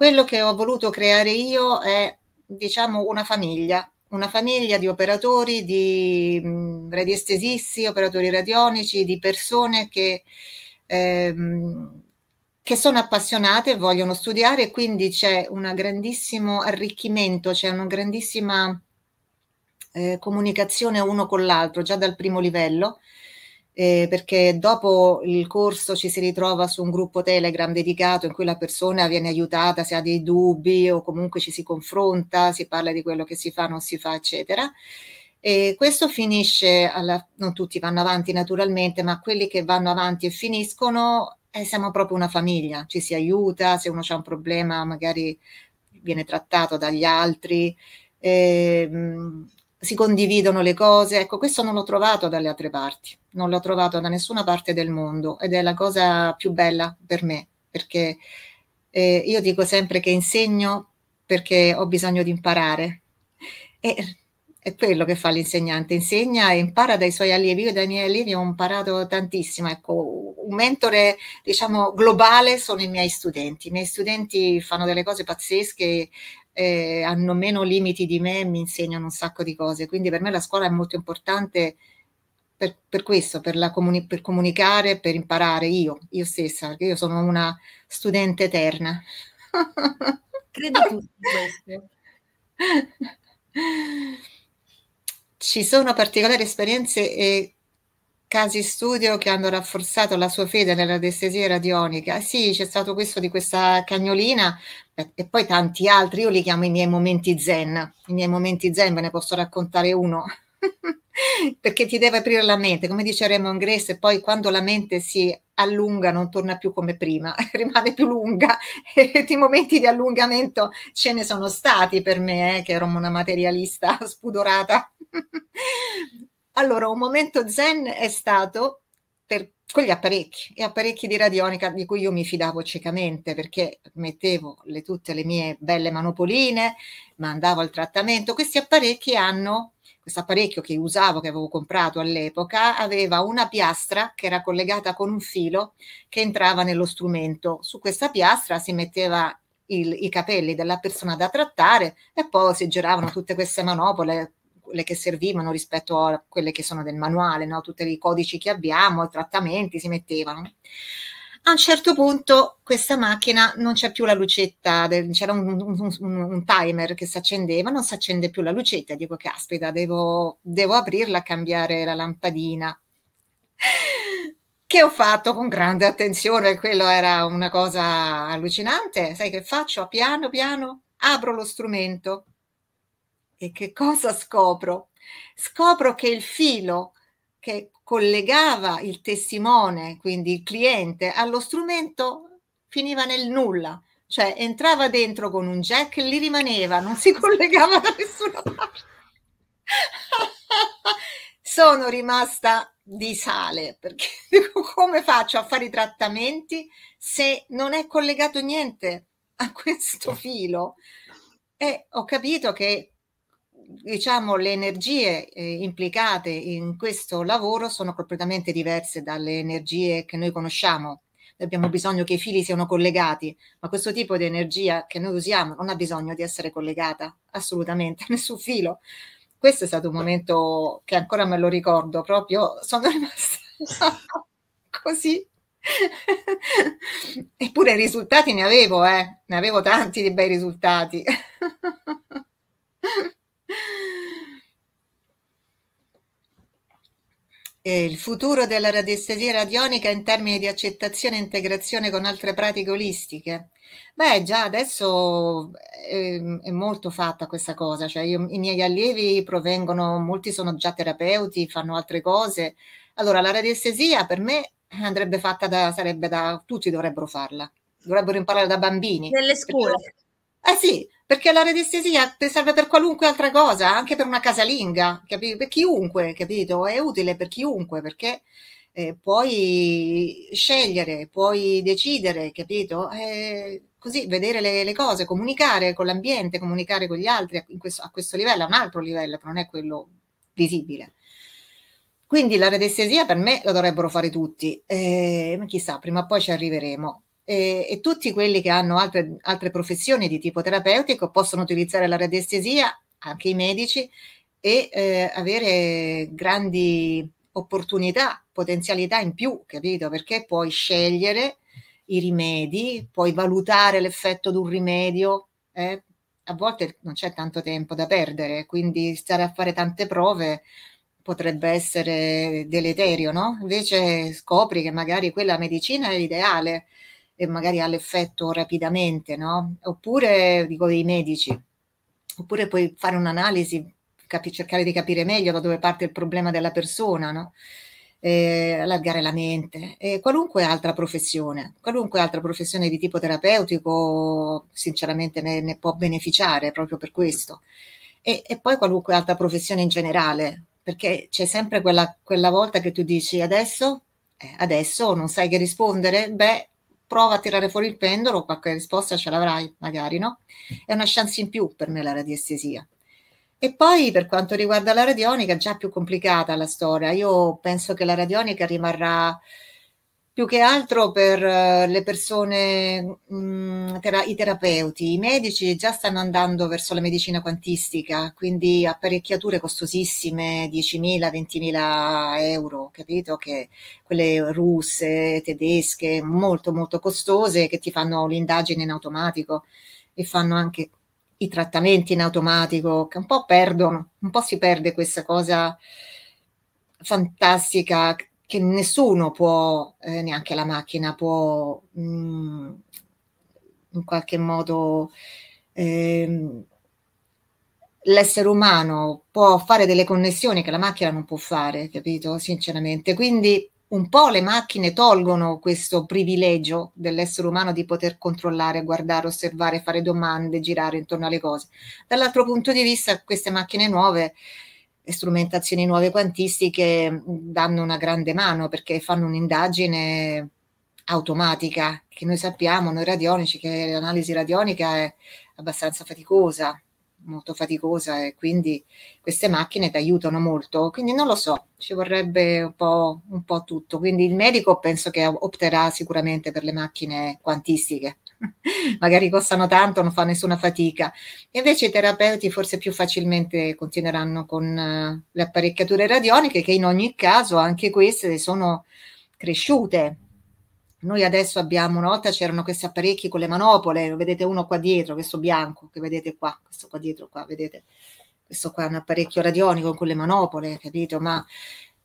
Quello che ho voluto creare io è, diciamo, una famiglia, una famiglia di operatori, di mh, radiestesisti, operatori radionici, di persone che, ehm, che sono appassionate e vogliono studiare e quindi c'è un grandissimo arricchimento, c'è una grandissima eh, comunicazione uno con l'altro già dal primo livello eh, perché dopo il corso ci si ritrova su un gruppo Telegram dedicato in cui la persona viene aiutata se ha dei dubbi o comunque ci si confronta, si parla di quello che si fa, non si fa, eccetera. E questo finisce, alla, non tutti vanno avanti naturalmente, ma quelli che vanno avanti e finiscono eh, siamo proprio una famiglia, ci si aiuta, se uno ha un problema magari viene trattato dagli altri. Eh, si condividono le cose. Ecco, questo non l'ho trovato dalle altre parti, non l'ho trovato da nessuna parte del mondo ed è la cosa più bella per me, perché eh, io dico sempre che insegno perché ho bisogno di imparare. E è quello che fa l'insegnante, insegna e impara dai suoi allievi. Io dai miei allievi ho imparato tantissimo, ecco, un mentore diciamo globale sono i miei studenti. I miei studenti fanno delle cose pazzesche, eh, hanno meno limiti di me e mi insegnano un sacco di cose. Quindi per me la scuola è molto importante per, per questo, per, comuni- per, comunicare, per imparare io, io stessa, perché io sono una studente eterna. Credo tutti questo. Ci sono particolari esperienze e casi studio che hanno rafforzato la sua fede nell'anestesia radionica. Sì, c'è stato questo di questa cagnolina eh, e poi tanti altri, io li chiamo i miei momenti zen, i miei momenti zen ve ne posso raccontare uno. perché ti deve aprire la mente, come dice Raymond Grace, poi quando la mente si allunga non torna più come prima, rimane più lunga e i momenti di allungamento ce ne sono stati per me, eh, che ero una materialista spudorata. Allora, un momento zen è stato per con gli apparecchi, gli apparecchi di radionica di cui io mi fidavo ciecamente perché mettevo le, tutte le mie belle manopoline, mandavo al trattamento. Questi apparecchi hanno, questo apparecchio che usavo, che avevo comprato all'epoca, aveva una piastra che era collegata con un filo che entrava nello strumento. Su questa piastra si metteva il, i capelli della persona da trattare e poi si giravano tutte queste manopole quelle che servivano rispetto a quelle che sono del manuale, no? tutti i codici che abbiamo, i trattamenti si mettevano. A un certo punto questa macchina non c'è più la lucetta, c'era un, un, un, timer che si accendeva, non si accende più la lucetta, dico caspita, devo, devo aprirla, cambiare la lampadina. che ho fatto con grande attenzione, quello era una cosa allucinante, sai che faccio? Piano piano apro lo strumento, e che cosa scopro? Scopro che il filo che collegava il testimone, quindi il cliente, allo strumento finiva nel nulla, cioè entrava dentro con un jack e lì rimaneva, non si collegava da nessuna parte. Sono rimasta di sale perché come faccio a fare i trattamenti se non è collegato niente a questo eh. filo? E ho capito che diciamo, le energie eh, implicate in questo lavoro sono completamente diverse dalle energie che noi conosciamo. Abbiamo bisogno che i fili siano collegati, ma questo tipo di energia che noi usiamo non ha bisogno di essere collegata assolutamente, nessun filo. Questo è stato un momento che ancora me lo ricordo, proprio sono rimasta così Eppure risultati ne avevo, eh? ne avevo tanti di bei risultati. E il futuro della radiestesia radionica in termini di accettazione e integrazione con altre pratiche olistiche? Beh, già adesso è, ehm, è molto fatta questa cosa, cioè io, i miei allievi provengono, molti sono già terapeuti, fanno altre cose. Allora, la radiestesia per me andrebbe fatta da, sarebbe da, tutti dovrebbero farla, dovrebbero imparare da bambini. Nelle scuole. Perché eh sì, perché la radiestesia serve per qualunque altra cosa, anche per una casalinga, capi? per chiunque, capito? È utile per chiunque perché eh, puoi scegliere, puoi decidere, capito? Eh, così vedere le, le, cose, comunicare con l'ambiente, comunicare con gli altri questo, a questo livello, a un altro livello, che non è quello visibile. Quindi la radiestesia per me la dovrebbero fare tutti, eh, chissà, prima o poi ci arriveremo e, e tutti quelli che hanno altre, altre professioni di tipo terapeutico possono utilizzare la radiestesia, anche i medici, e eh, avere grandi opportunità, potenzialità in più, capito? Perché puoi scegliere i rimedi, puoi valutare l'effetto di un rimedio, eh? a volte non c'è tanto tempo da perdere, quindi stare a fare tante prove potrebbe essere deleterio, no? Invece scopri che magari quella medicina è ideale eh, magari all'effetto rapidamente, no? Oppure, dico, dei medici, oppure puoi fare un'analisi, cercare di capire meglio da dove parte il problema della persona, no? Eh, allargare la mente, e qualunque altra professione, qualunque altra professione di tipo terapeutico sinceramente ne, ne può beneficiare proprio per questo e, e, poi qualunque altra professione in generale, perché c'è sempre quella, quella volta che tu dici adesso, eh, adesso non sai che rispondere, beh prova a tirare fuori il pendolo, qualche risposta ce l'avrai, magari, no? È una chance in più per me la radiestesia. E poi per quanto riguarda la radionica, è già più complicata la storia. Io penso che la radionica rimarrà più che altro per eh, le persone, mm, i terapeuti, i medici già stanno andando verso la medicina quantistica, quindi apparecchiature costosissime, 10.000, 20.000 euro, capito? Che quelle russe, tedesche, molto molto costose, che ti fanno l'indagine in automatico e fanno anche i trattamenti in automatico, che un po' perdono, un po' si perde questa cosa fantastica che nessuno può, eh, neanche la macchina può mh, mm, in qualche modo, eh, l'essere umano può fare delle connessioni che la macchina non può fare, capito? Sinceramente. Quindi un po' le macchine tolgono questo privilegio dell'essere umano di poter controllare, guardare, osservare, fare domande, girare intorno alle cose. Dall'altro punto di vista, queste macchine nuove strumentazioni nuove quantistiche mm, danno una grande mano perché fanno un'indagine automatica che noi sappiamo, noi radionici, che l'analisi radionica è abbastanza faticosa, molto faticosa e quindi queste macchine ti aiutano molto. Quindi non lo so, ci vorrebbe un po', un po' tutto. Quindi il medico penso che opterà sicuramente per le macchine quantistiche. magari costano tanto, non fa nessuna fatica. Invece i terapeuti forse più facilmente continueranno con eh, le apparecchiature radioniche che in ogni caso anche queste sono cresciute. Noi adesso abbiamo, una volta c'erano questi apparecchi con le manopole, lo vedete uno qua dietro, questo bianco che vedete qua, questo qua dietro qua, vedete? Questo qua è un apparecchio radionico con le manopole, capito? Ma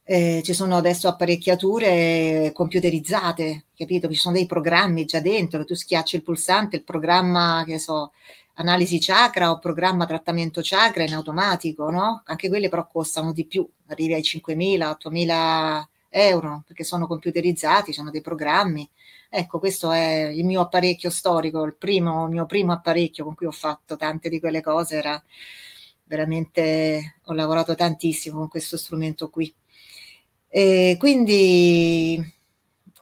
eh, ci sono adesso apparecchiature computerizzate, capito? Ci sono dei programmi già dentro, tu schiacci il pulsante, il programma, che so, analisi chakra o programma trattamento chakra in automatico, no? Anche quelle però costano di più, arrivi ai 5.000, 8.000 euro, perché sono computerizzati, sono dei programmi. Ecco, questo è il mio apparecchio storico, il, primo, il mio primo apparecchio con cui ho fatto tante di quelle cose, era veramente, ho lavorato tantissimo con questo strumento qui. E quindi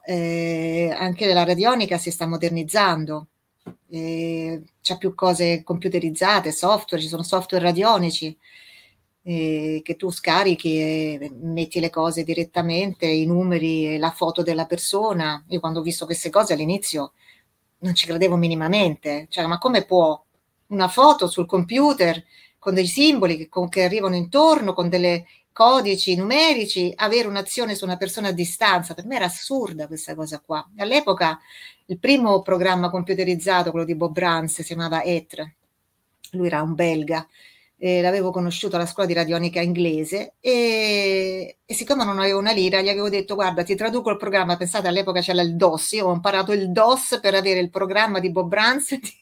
eh, anche la radionica si sta modernizzando, eh, c'è più cose computerizzate, software, ci sono software radionici eh, che tu scarichi e metti le cose direttamente, i numeri, la foto della persona. Io quando ho visto queste cose all'inizio non ci credevo minimamente, cioè ma come può una foto sul computer con dei simboli che, con, che arrivano intorno, con delle codici numerici, avere un'azione su una persona a distanza. Per me era assurda questa cosa qua. All'epoca il primo programma computerizzato, quello di Bob Brands, si chiamava ETR, Lui era un belga. Eh, l'avevo conosciuto alla scuola di radionica inglese e, e, siccome non avevo una lira gli avevo detto guarda ti traduco il programma, pensate all'epoca c'era il DOS, io ho imparato il DOS per avere il programma di Bob Brands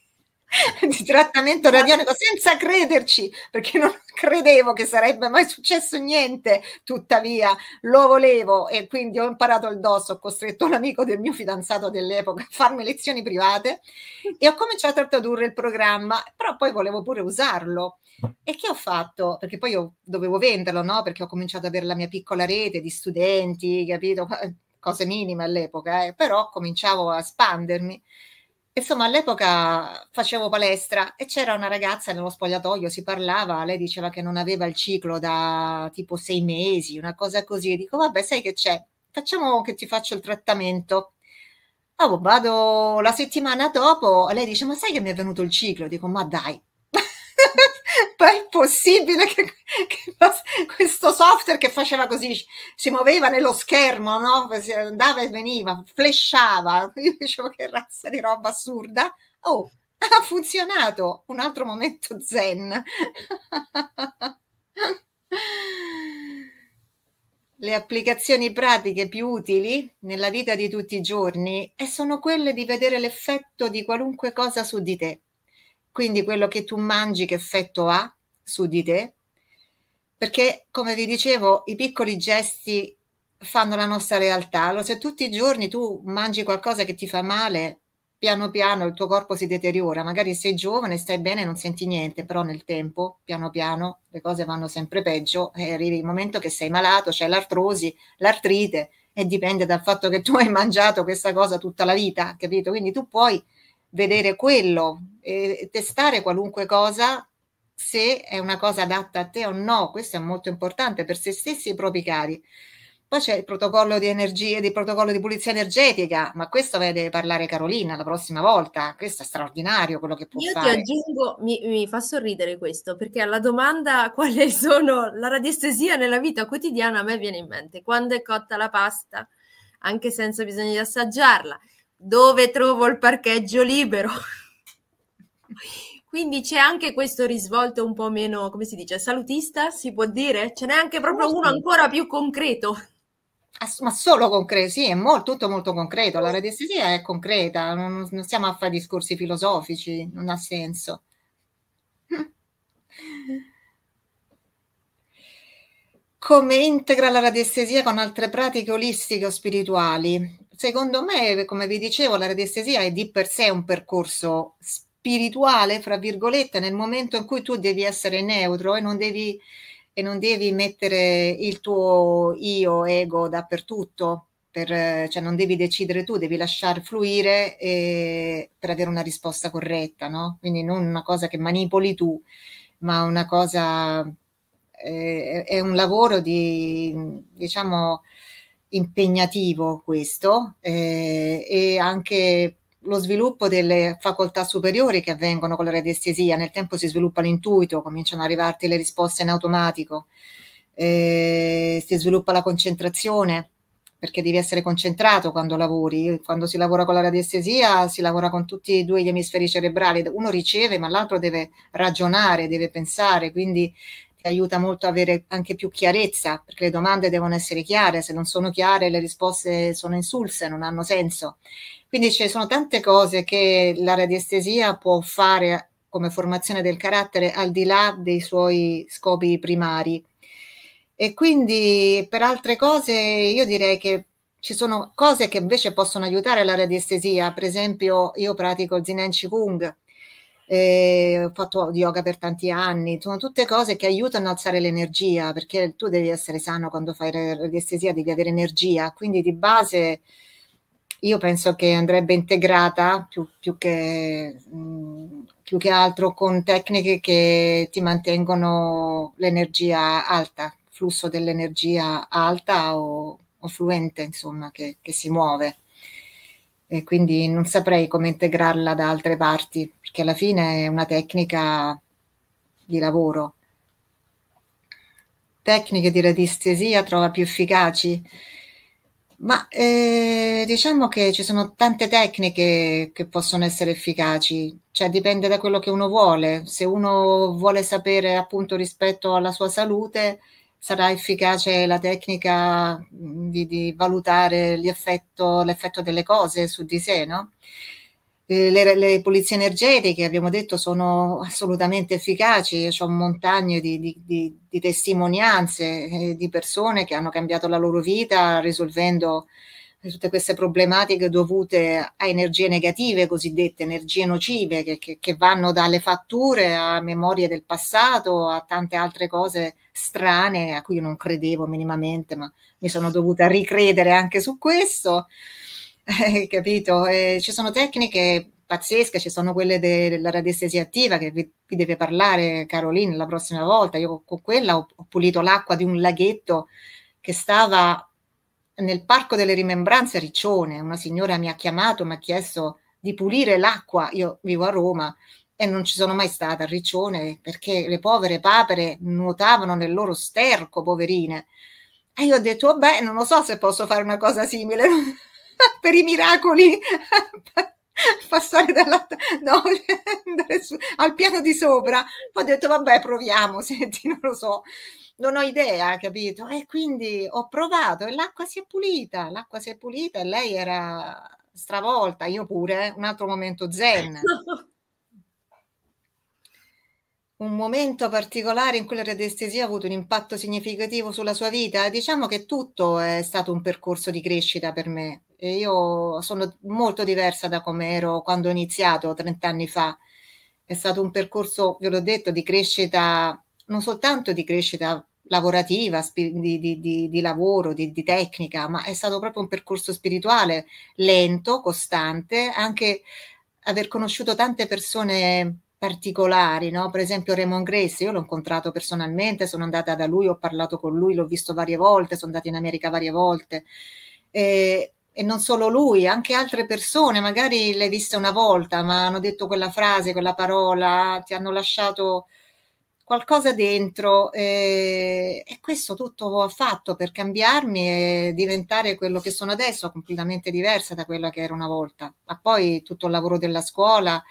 di trattamento radionico senza crederci, perché non credevo che sarebbe mai successo niente, tuttavia lo volevo e quindi ho imparato il dosso, ho costretto un amico del mio fidanzato dell'epoca a farmi lezioni private e ho cominciato a tradurre il programma, però poi volevo pure usarlo. E che ho fatto? Perché poi io dovevo venderlo, no? Perché ho cominciato ad avere la mia piccola rete di studenti, capito? Cose minime all'epoca, eh? però cominciavo a espandermi Insomma, all'epoca facevo palestra e c'era una ragazza nello spogliatoio, si parlava, lei diceva che non aveva il ciclo da tipo sei mesi, una cosa così. E dico, vabbè, sai che c'è? Facciamo che ti faccio il trattamento. Oh, vado la settimana dopo, lei dice, ma sai che mi è venuto il ciclo? Dico, ma dai, poi è possibile che, che, questo software che faceva così si muoveva nello schermo, no? andava e veniva, flashava. Io dicevo che razza di roba assurda. Oh, ha funzionato! Un altro momento zen. Le applicazioni pratiche più utili nella vita di tutti i giorni sono quelle di vedere l'effetto di qualunque cosa su di te quindi quello che tu mangi che effetto ha su di te? Perché, come vi dicevo, i piccoli gesti fanno la nostra realtà. Allora, se tutti i giorni tu mangi qualcosa che ti fa male, piano piano il tuo corpo si deteriora. Magari sei giovane, stai bene, non senti niente, però nel tempo, piano piano, le cose vanno sempre peggio e arrivi il momento che sei malato, c'è l'artrosi, l'artrite e dipende dal fatto che tu hai mangiato questa cosa tutta la vita, capito? Quindi tu puoi vedere quello eh, testare qualunque cosa se è una cosa adatta a te o no, questo è molto importante per se stessi e i propri cari. Poi c'è il protocollo di energia, il protocollo di pulizia energetica, ma questo deve parlare Carolina la prossima volta. Questo è straordinario quello che può Io fare. Io ti aggiungo, mi, mi, fa sorridere questo, perché alla domanda quale sono la radiestesia nella vita quotidiana a me viene in mente quando è cotta la pasta, anche senza bisogno di assaggiarla, dove trovo il parcheggio libero. Quindi c'è anche questo risvolto un po' meno, come si dice, salutista, si può dire? Ce n'è anche proprio uno ancora più concreto. Ma solo concreto, sì, è molto, tutto molto concreto. La radiestesia è concreta, non, non stiamo a fare discorsi filosofici, non ha senso. Come integra la radiestesia con altre pratiche olistiche o spirituali? Secondo me, come vi dicevo, la radiestesia è di per sé un percorso spirituale spirituale, fra virgolette, nel momento in cui tu devi essere neutro e non devi, e non devi mettere il tuo io, ego dappertutto, per, cioè non devi decidere tu, devi lasciar fluire e, eh, per avere una risposta corretta, no? Quindi non una cosa che manipoli tu, ma una cosa eh, è un lavoro di diciamo impegnativo questo eh, e anche lo sviluppo delle facoltà superiori che avvengono con la radiestesia, nel tempo si sviluppa l'intuito, cominciano ad arrivarti le risposte in automatico, eh, si sviluppa la concentrazione, perché devi essere concentrato quando lavori, quando si lavora con la radiestesia si lavora con tutti e due gli emisferi cerebrali, uno riceve ma l'altro deve ragionare, deve pensare, quindi che aiuta molto a avere anche più chiarezza, perché le domande devono essere chiare, se non sono chiare le risposte sono insulse, non hanno senso. Quindi ci sono tante cose che la radiestesia può fare come formazione del carattere al di là dei suoi scopi primari. E quindi per altre cose io direi che ci sono cose che invece possono aiutare la radiestesia, per esempio io pratico il Zinen Qigong, eh, ho fatto yoga per tanti anni, sono tutte cose che aiutano a alzare l'energia, perché tu devi essere sano quando fai radiestesia, devi avere energia, quindi di base io penso che andrebbe integrata più, più, che, più che altro con tecniche che ti mantengono l'energia alta, flusso dell'energia alta o, o fluente, insomma, che, che si muove. E quindi non saprei come integrarla da altre parti perché alla fine è una tecnica di lavoro. Tecniche di radiestesia trova più efficaci? Ma eh, diciamo che ci sono tante tecniche che possono essere efficaci, cioè dipende da quello che uno vuole. Se uno vuole sapere appunto rispetto alla sua salute, sarà efficace la tecnica di, di valutare l'effetto, l'effetto delle cose su di sé, no? Eh, le, le, pulizie energetiche, abbiamo detto, sono assolutamente efficaci. C'è un montagne di, di, di, di testimonianze eh, di persone che hanno cambiato la loro vita risolvendo tutte queste problematiche dovute a energie negative, cosiddette energie nocive, che, che, che vanno dalle fatture a memorie del passato a tante altre cose strane a cui io non credevo minimamente, ma mi sono dovuta ricredere anche su questo eh, capito? Eh, ci sono tecniche pazzesche, ci sono quelle de- della radiestesia attiva che vi-, vi deve parlare Caroline la prossima volta. Io con quella ho, ho pulito l'acqua di un laghetto che stava nel Parco delle Rimembranze a Riccione. Una signora mi ha chiamato, mi ha chiesto di pulire l'acqua. Io vivo a Roma e non ci sono mai stata a Riccione perché le povere papere nuotavano nel loro sterco, poverine. E io ho detto, vabbè, oh, non lo so se posso fare una cosa simile. per i miracoli passare dalla, no, su, al piano di sopra. Poi ho detto, vabbè, proviamo, senti, non lo so, non ho idea, capito? E quindi ho provato e l'acqua si è pulita, l'acqua si è pulita e lei era stravolta, io pure, eh, un altro momento zen. un momento particolare in cui la radiestesia ha avuto un impatto significativo sulla sua vita? Diciamo che tutto è stato un percorso di crescita per me, io sono molto diversa da come ero quando ho iniziato 30 anni fa. È stato un percorso, ve l'ho detto, di crescita, non soltanto di crescita lavorativa, di, di, di, di lavoro, di, tecnica, ma è stato proprio un percorso spirituale lento, costante, anche aver conosciuto tante persone particolari, no? per esempio Raymond Grace, io l'ho incontrato personalmente, sono andata da lui, ho parlato con lui, l'ho visto varie volte, sono andata in America varie volte. Eh, e non solo lui, anche altre persone, magari l'hai vista una volta, ma hanno detto quella frase, quella parola, ti hanno lasciato qualcosa dentro eh, e questo tutto ha fatto per cambiarmi e diventare quello che sono adesso, completamente diversa da quella che ero una volta. Ma poi tutto il lavoro della scuola,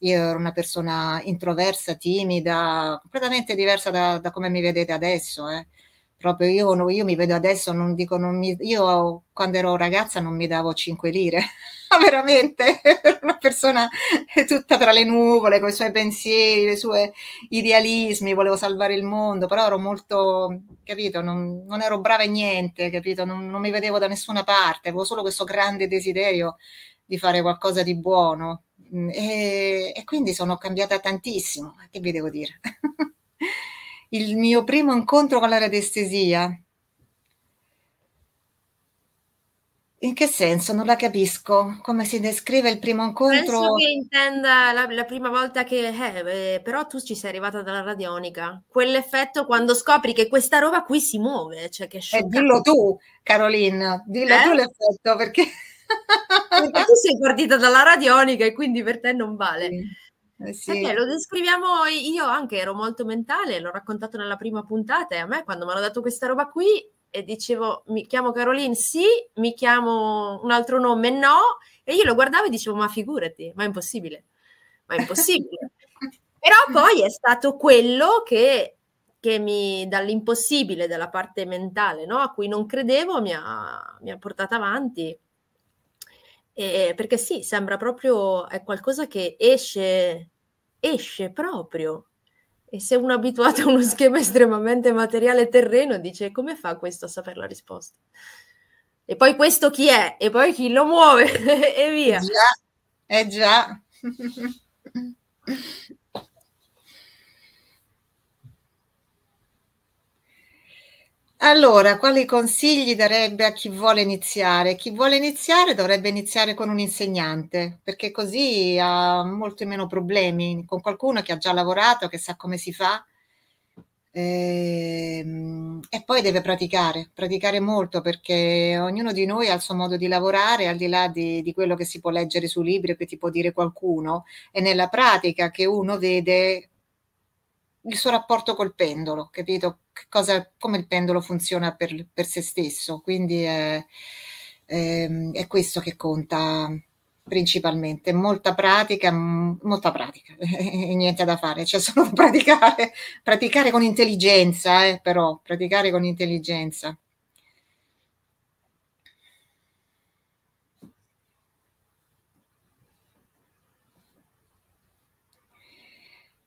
io ero una persona introversa, timida, completamente diversa da, da come mi vedete adesso. Eh proprio io, io mi vedo adesso, non dico, non mi, io quando ero ragazza non mi davo 5 lire, veramente, una persona tutta tra le nuvole, con i suoi pensieri, i suoi idealismi, volevo salvare il mondo, però ero molto, capito, non, non ero brava in niente, capito, non, non mi vedevo da nessuna parte, avevo solo questo grande desiderio di fare qualcosa di buono, mm, e, e, quindi sono cambiata tantissimo, che vi devo dire? il mio primo incontro con la radiestesia. In che senso? Non la capisco. Come si descrive il primo incontro? Penso che intenda la, la prima volta che... Eh, eh però tu ci sei arrivata dalla radionica. Quell'effetto quando scopri che questa roba qui si muove. Cioè che e eh, dillo tu, Carolina. Dillo eh? tu l'effetto, perché... perché tu sei partita dalla radionica e quindi per te non vale. Sì. Eh, eh, sì. Perché lo descriviamo, io anche ero molto mentale, l'ho raccontato nella prima puntata e a me quando mi hanno dato questa roba qui e dicevo mi chiamo Caroline sì, mi chiamo un altro nome no e io lo guardavo e dicevo ma figurati, ma è impossibile, ma è impossibile. Però poi è stato quello che, che mi, dall'impossibile, dalla parte mentale, no? a cui non credevo, mi ha, mi ha portato avanti eh, perché sì, sembra proprio è qualcosa che esce, esce proprio. E se uno è abituato a uno schema estremamente materiale e terreno, dice come fa questo a sapere la risposta? E poi questo chi è? E poi chi lo muove? e via. È eh già. È eh già. Allora, quali consigli darebbe a chi vuole iniziare? Chi vuole iniziare dovrebbe iniziare con un insegnante, perché così ha molto meno problemi con qualcuno che ha già lavorato, che sa come si fa. E, ehm, e poi deve praticare, praticare molto perché ognuno di noi ha il suo modo di lavorare, al di là di, di quello che si può leggere su libri o che ti può dire qualcuno, è nella pratica che uno vede il suo rapporto col pendolo, capito? Cosa, come il pendolo funziona per, per se stesso. Quindi è, è, ehm, è, questo che conta principalmente. Molta pratica, molta pratica, e niente da fare, c'è cioè solo praticare, praticare con intelligenza, eh, però praticare con intelligenza.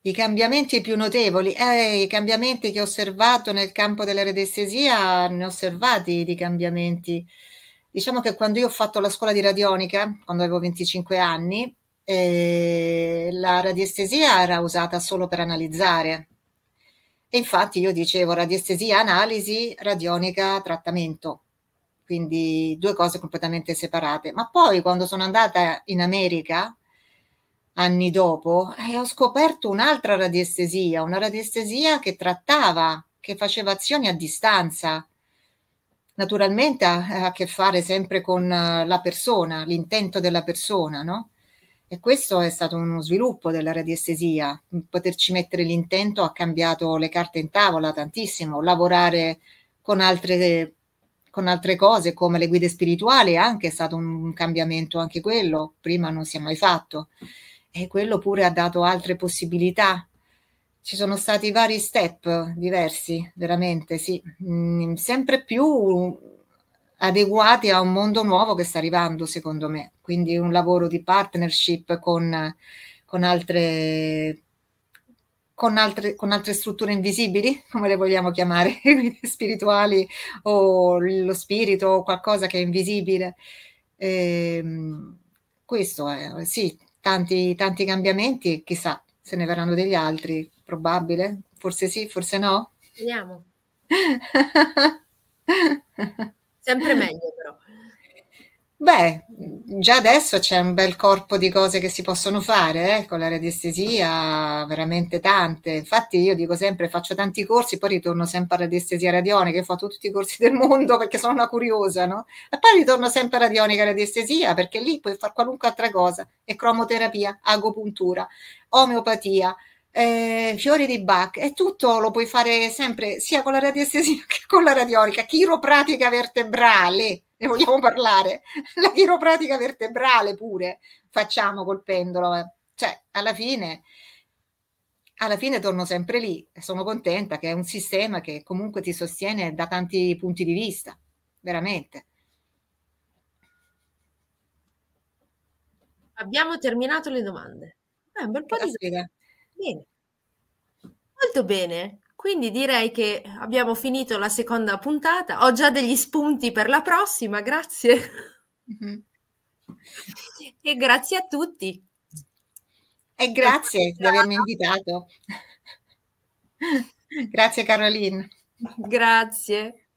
I cambiamenti più notevoli, eh, i cambiamenti che ho osservato nel campo della redestesia, ne ho osservati di cambiamenti. Diciamo che quando io ho fatto la scuola di radionica, quando avevo 25 anni, eh, la radiestesia era usata solo per analizzare. E infatti io dicevo radiestesia, analisi, radionica, trattamento. Quindi due cose completamente separate. Ma poi quando sono andata in America, anni dopo, e eh, ho scoperto un'altra radiestesia, una radiestesia che trattava, che faceva azioni a distanza. Naturalmente ha a che fare sempre con eh, la persona, l'intento della persona, no? E questo è stato uno sviluppo della radiestesia. Poterci mettere l'intento ha cambiato le carte in tavola tantissimo, lavorare con altre, con altre cose come le guide spirituali anche è stato un cambiamento, anche quello prima non si è mai fatto e quello pure ha dato altre possibilità. Ci sono stati vari step diversi, veramente, sì, mm, sempre più adeguati a un mondo nuovo che sta arrivando, secondo me. Quindi un lavoro di partnership con, con, altre, con, altre, con altre strutture invisibili, come le vogliamo chiamare, spirituali o lo spirito o qualcosa che è invisibile. E, ehm, questo è, sì, tanti, tanti cambiamenti, chissà se ne verranno degli altri, probabile, forse sì, forse no. Vediamo. Sempre meglio però. Beh, già adesso c'è un bel corpo di cose che si possono fare eh, con la radiestesia, veramente tante. Infatti io dico sempre, faccio tanti corsi, poi ritorno sempre alla radiestesia radionica, Ho fatto tutti i corsi del mondo perché sono una curiosa, no? E poi ritorno sempre a radionica e radiestesia perché lì puoi fare qualunque altra cosa, e cromoterapia, agopuntura, omeopatia, eh, fiori di Bach e tutto lo puoi fare sempre sia con la radiestesia che con la radionica, chiropratica vertebrale ne vogliamo parlare, la chiropratica vertebrale pure facciamo col pendolo, eh. cioè alla fine, alla fine torno sempre lì, sono contenta che è un sistema che comunque ti sostiene da tanti punti di vista, veramente. Abbiamo terminato le domande. Eh, un bel po' di... Bene. Molto bene. Quindi direi che abbiamo finito la seconda puntata. Ho già degli spunti per la prossima, grazie. Mm-hmm. E grazie a tutti. E grazie di avermi invitato. grazie Caroline. Grazie.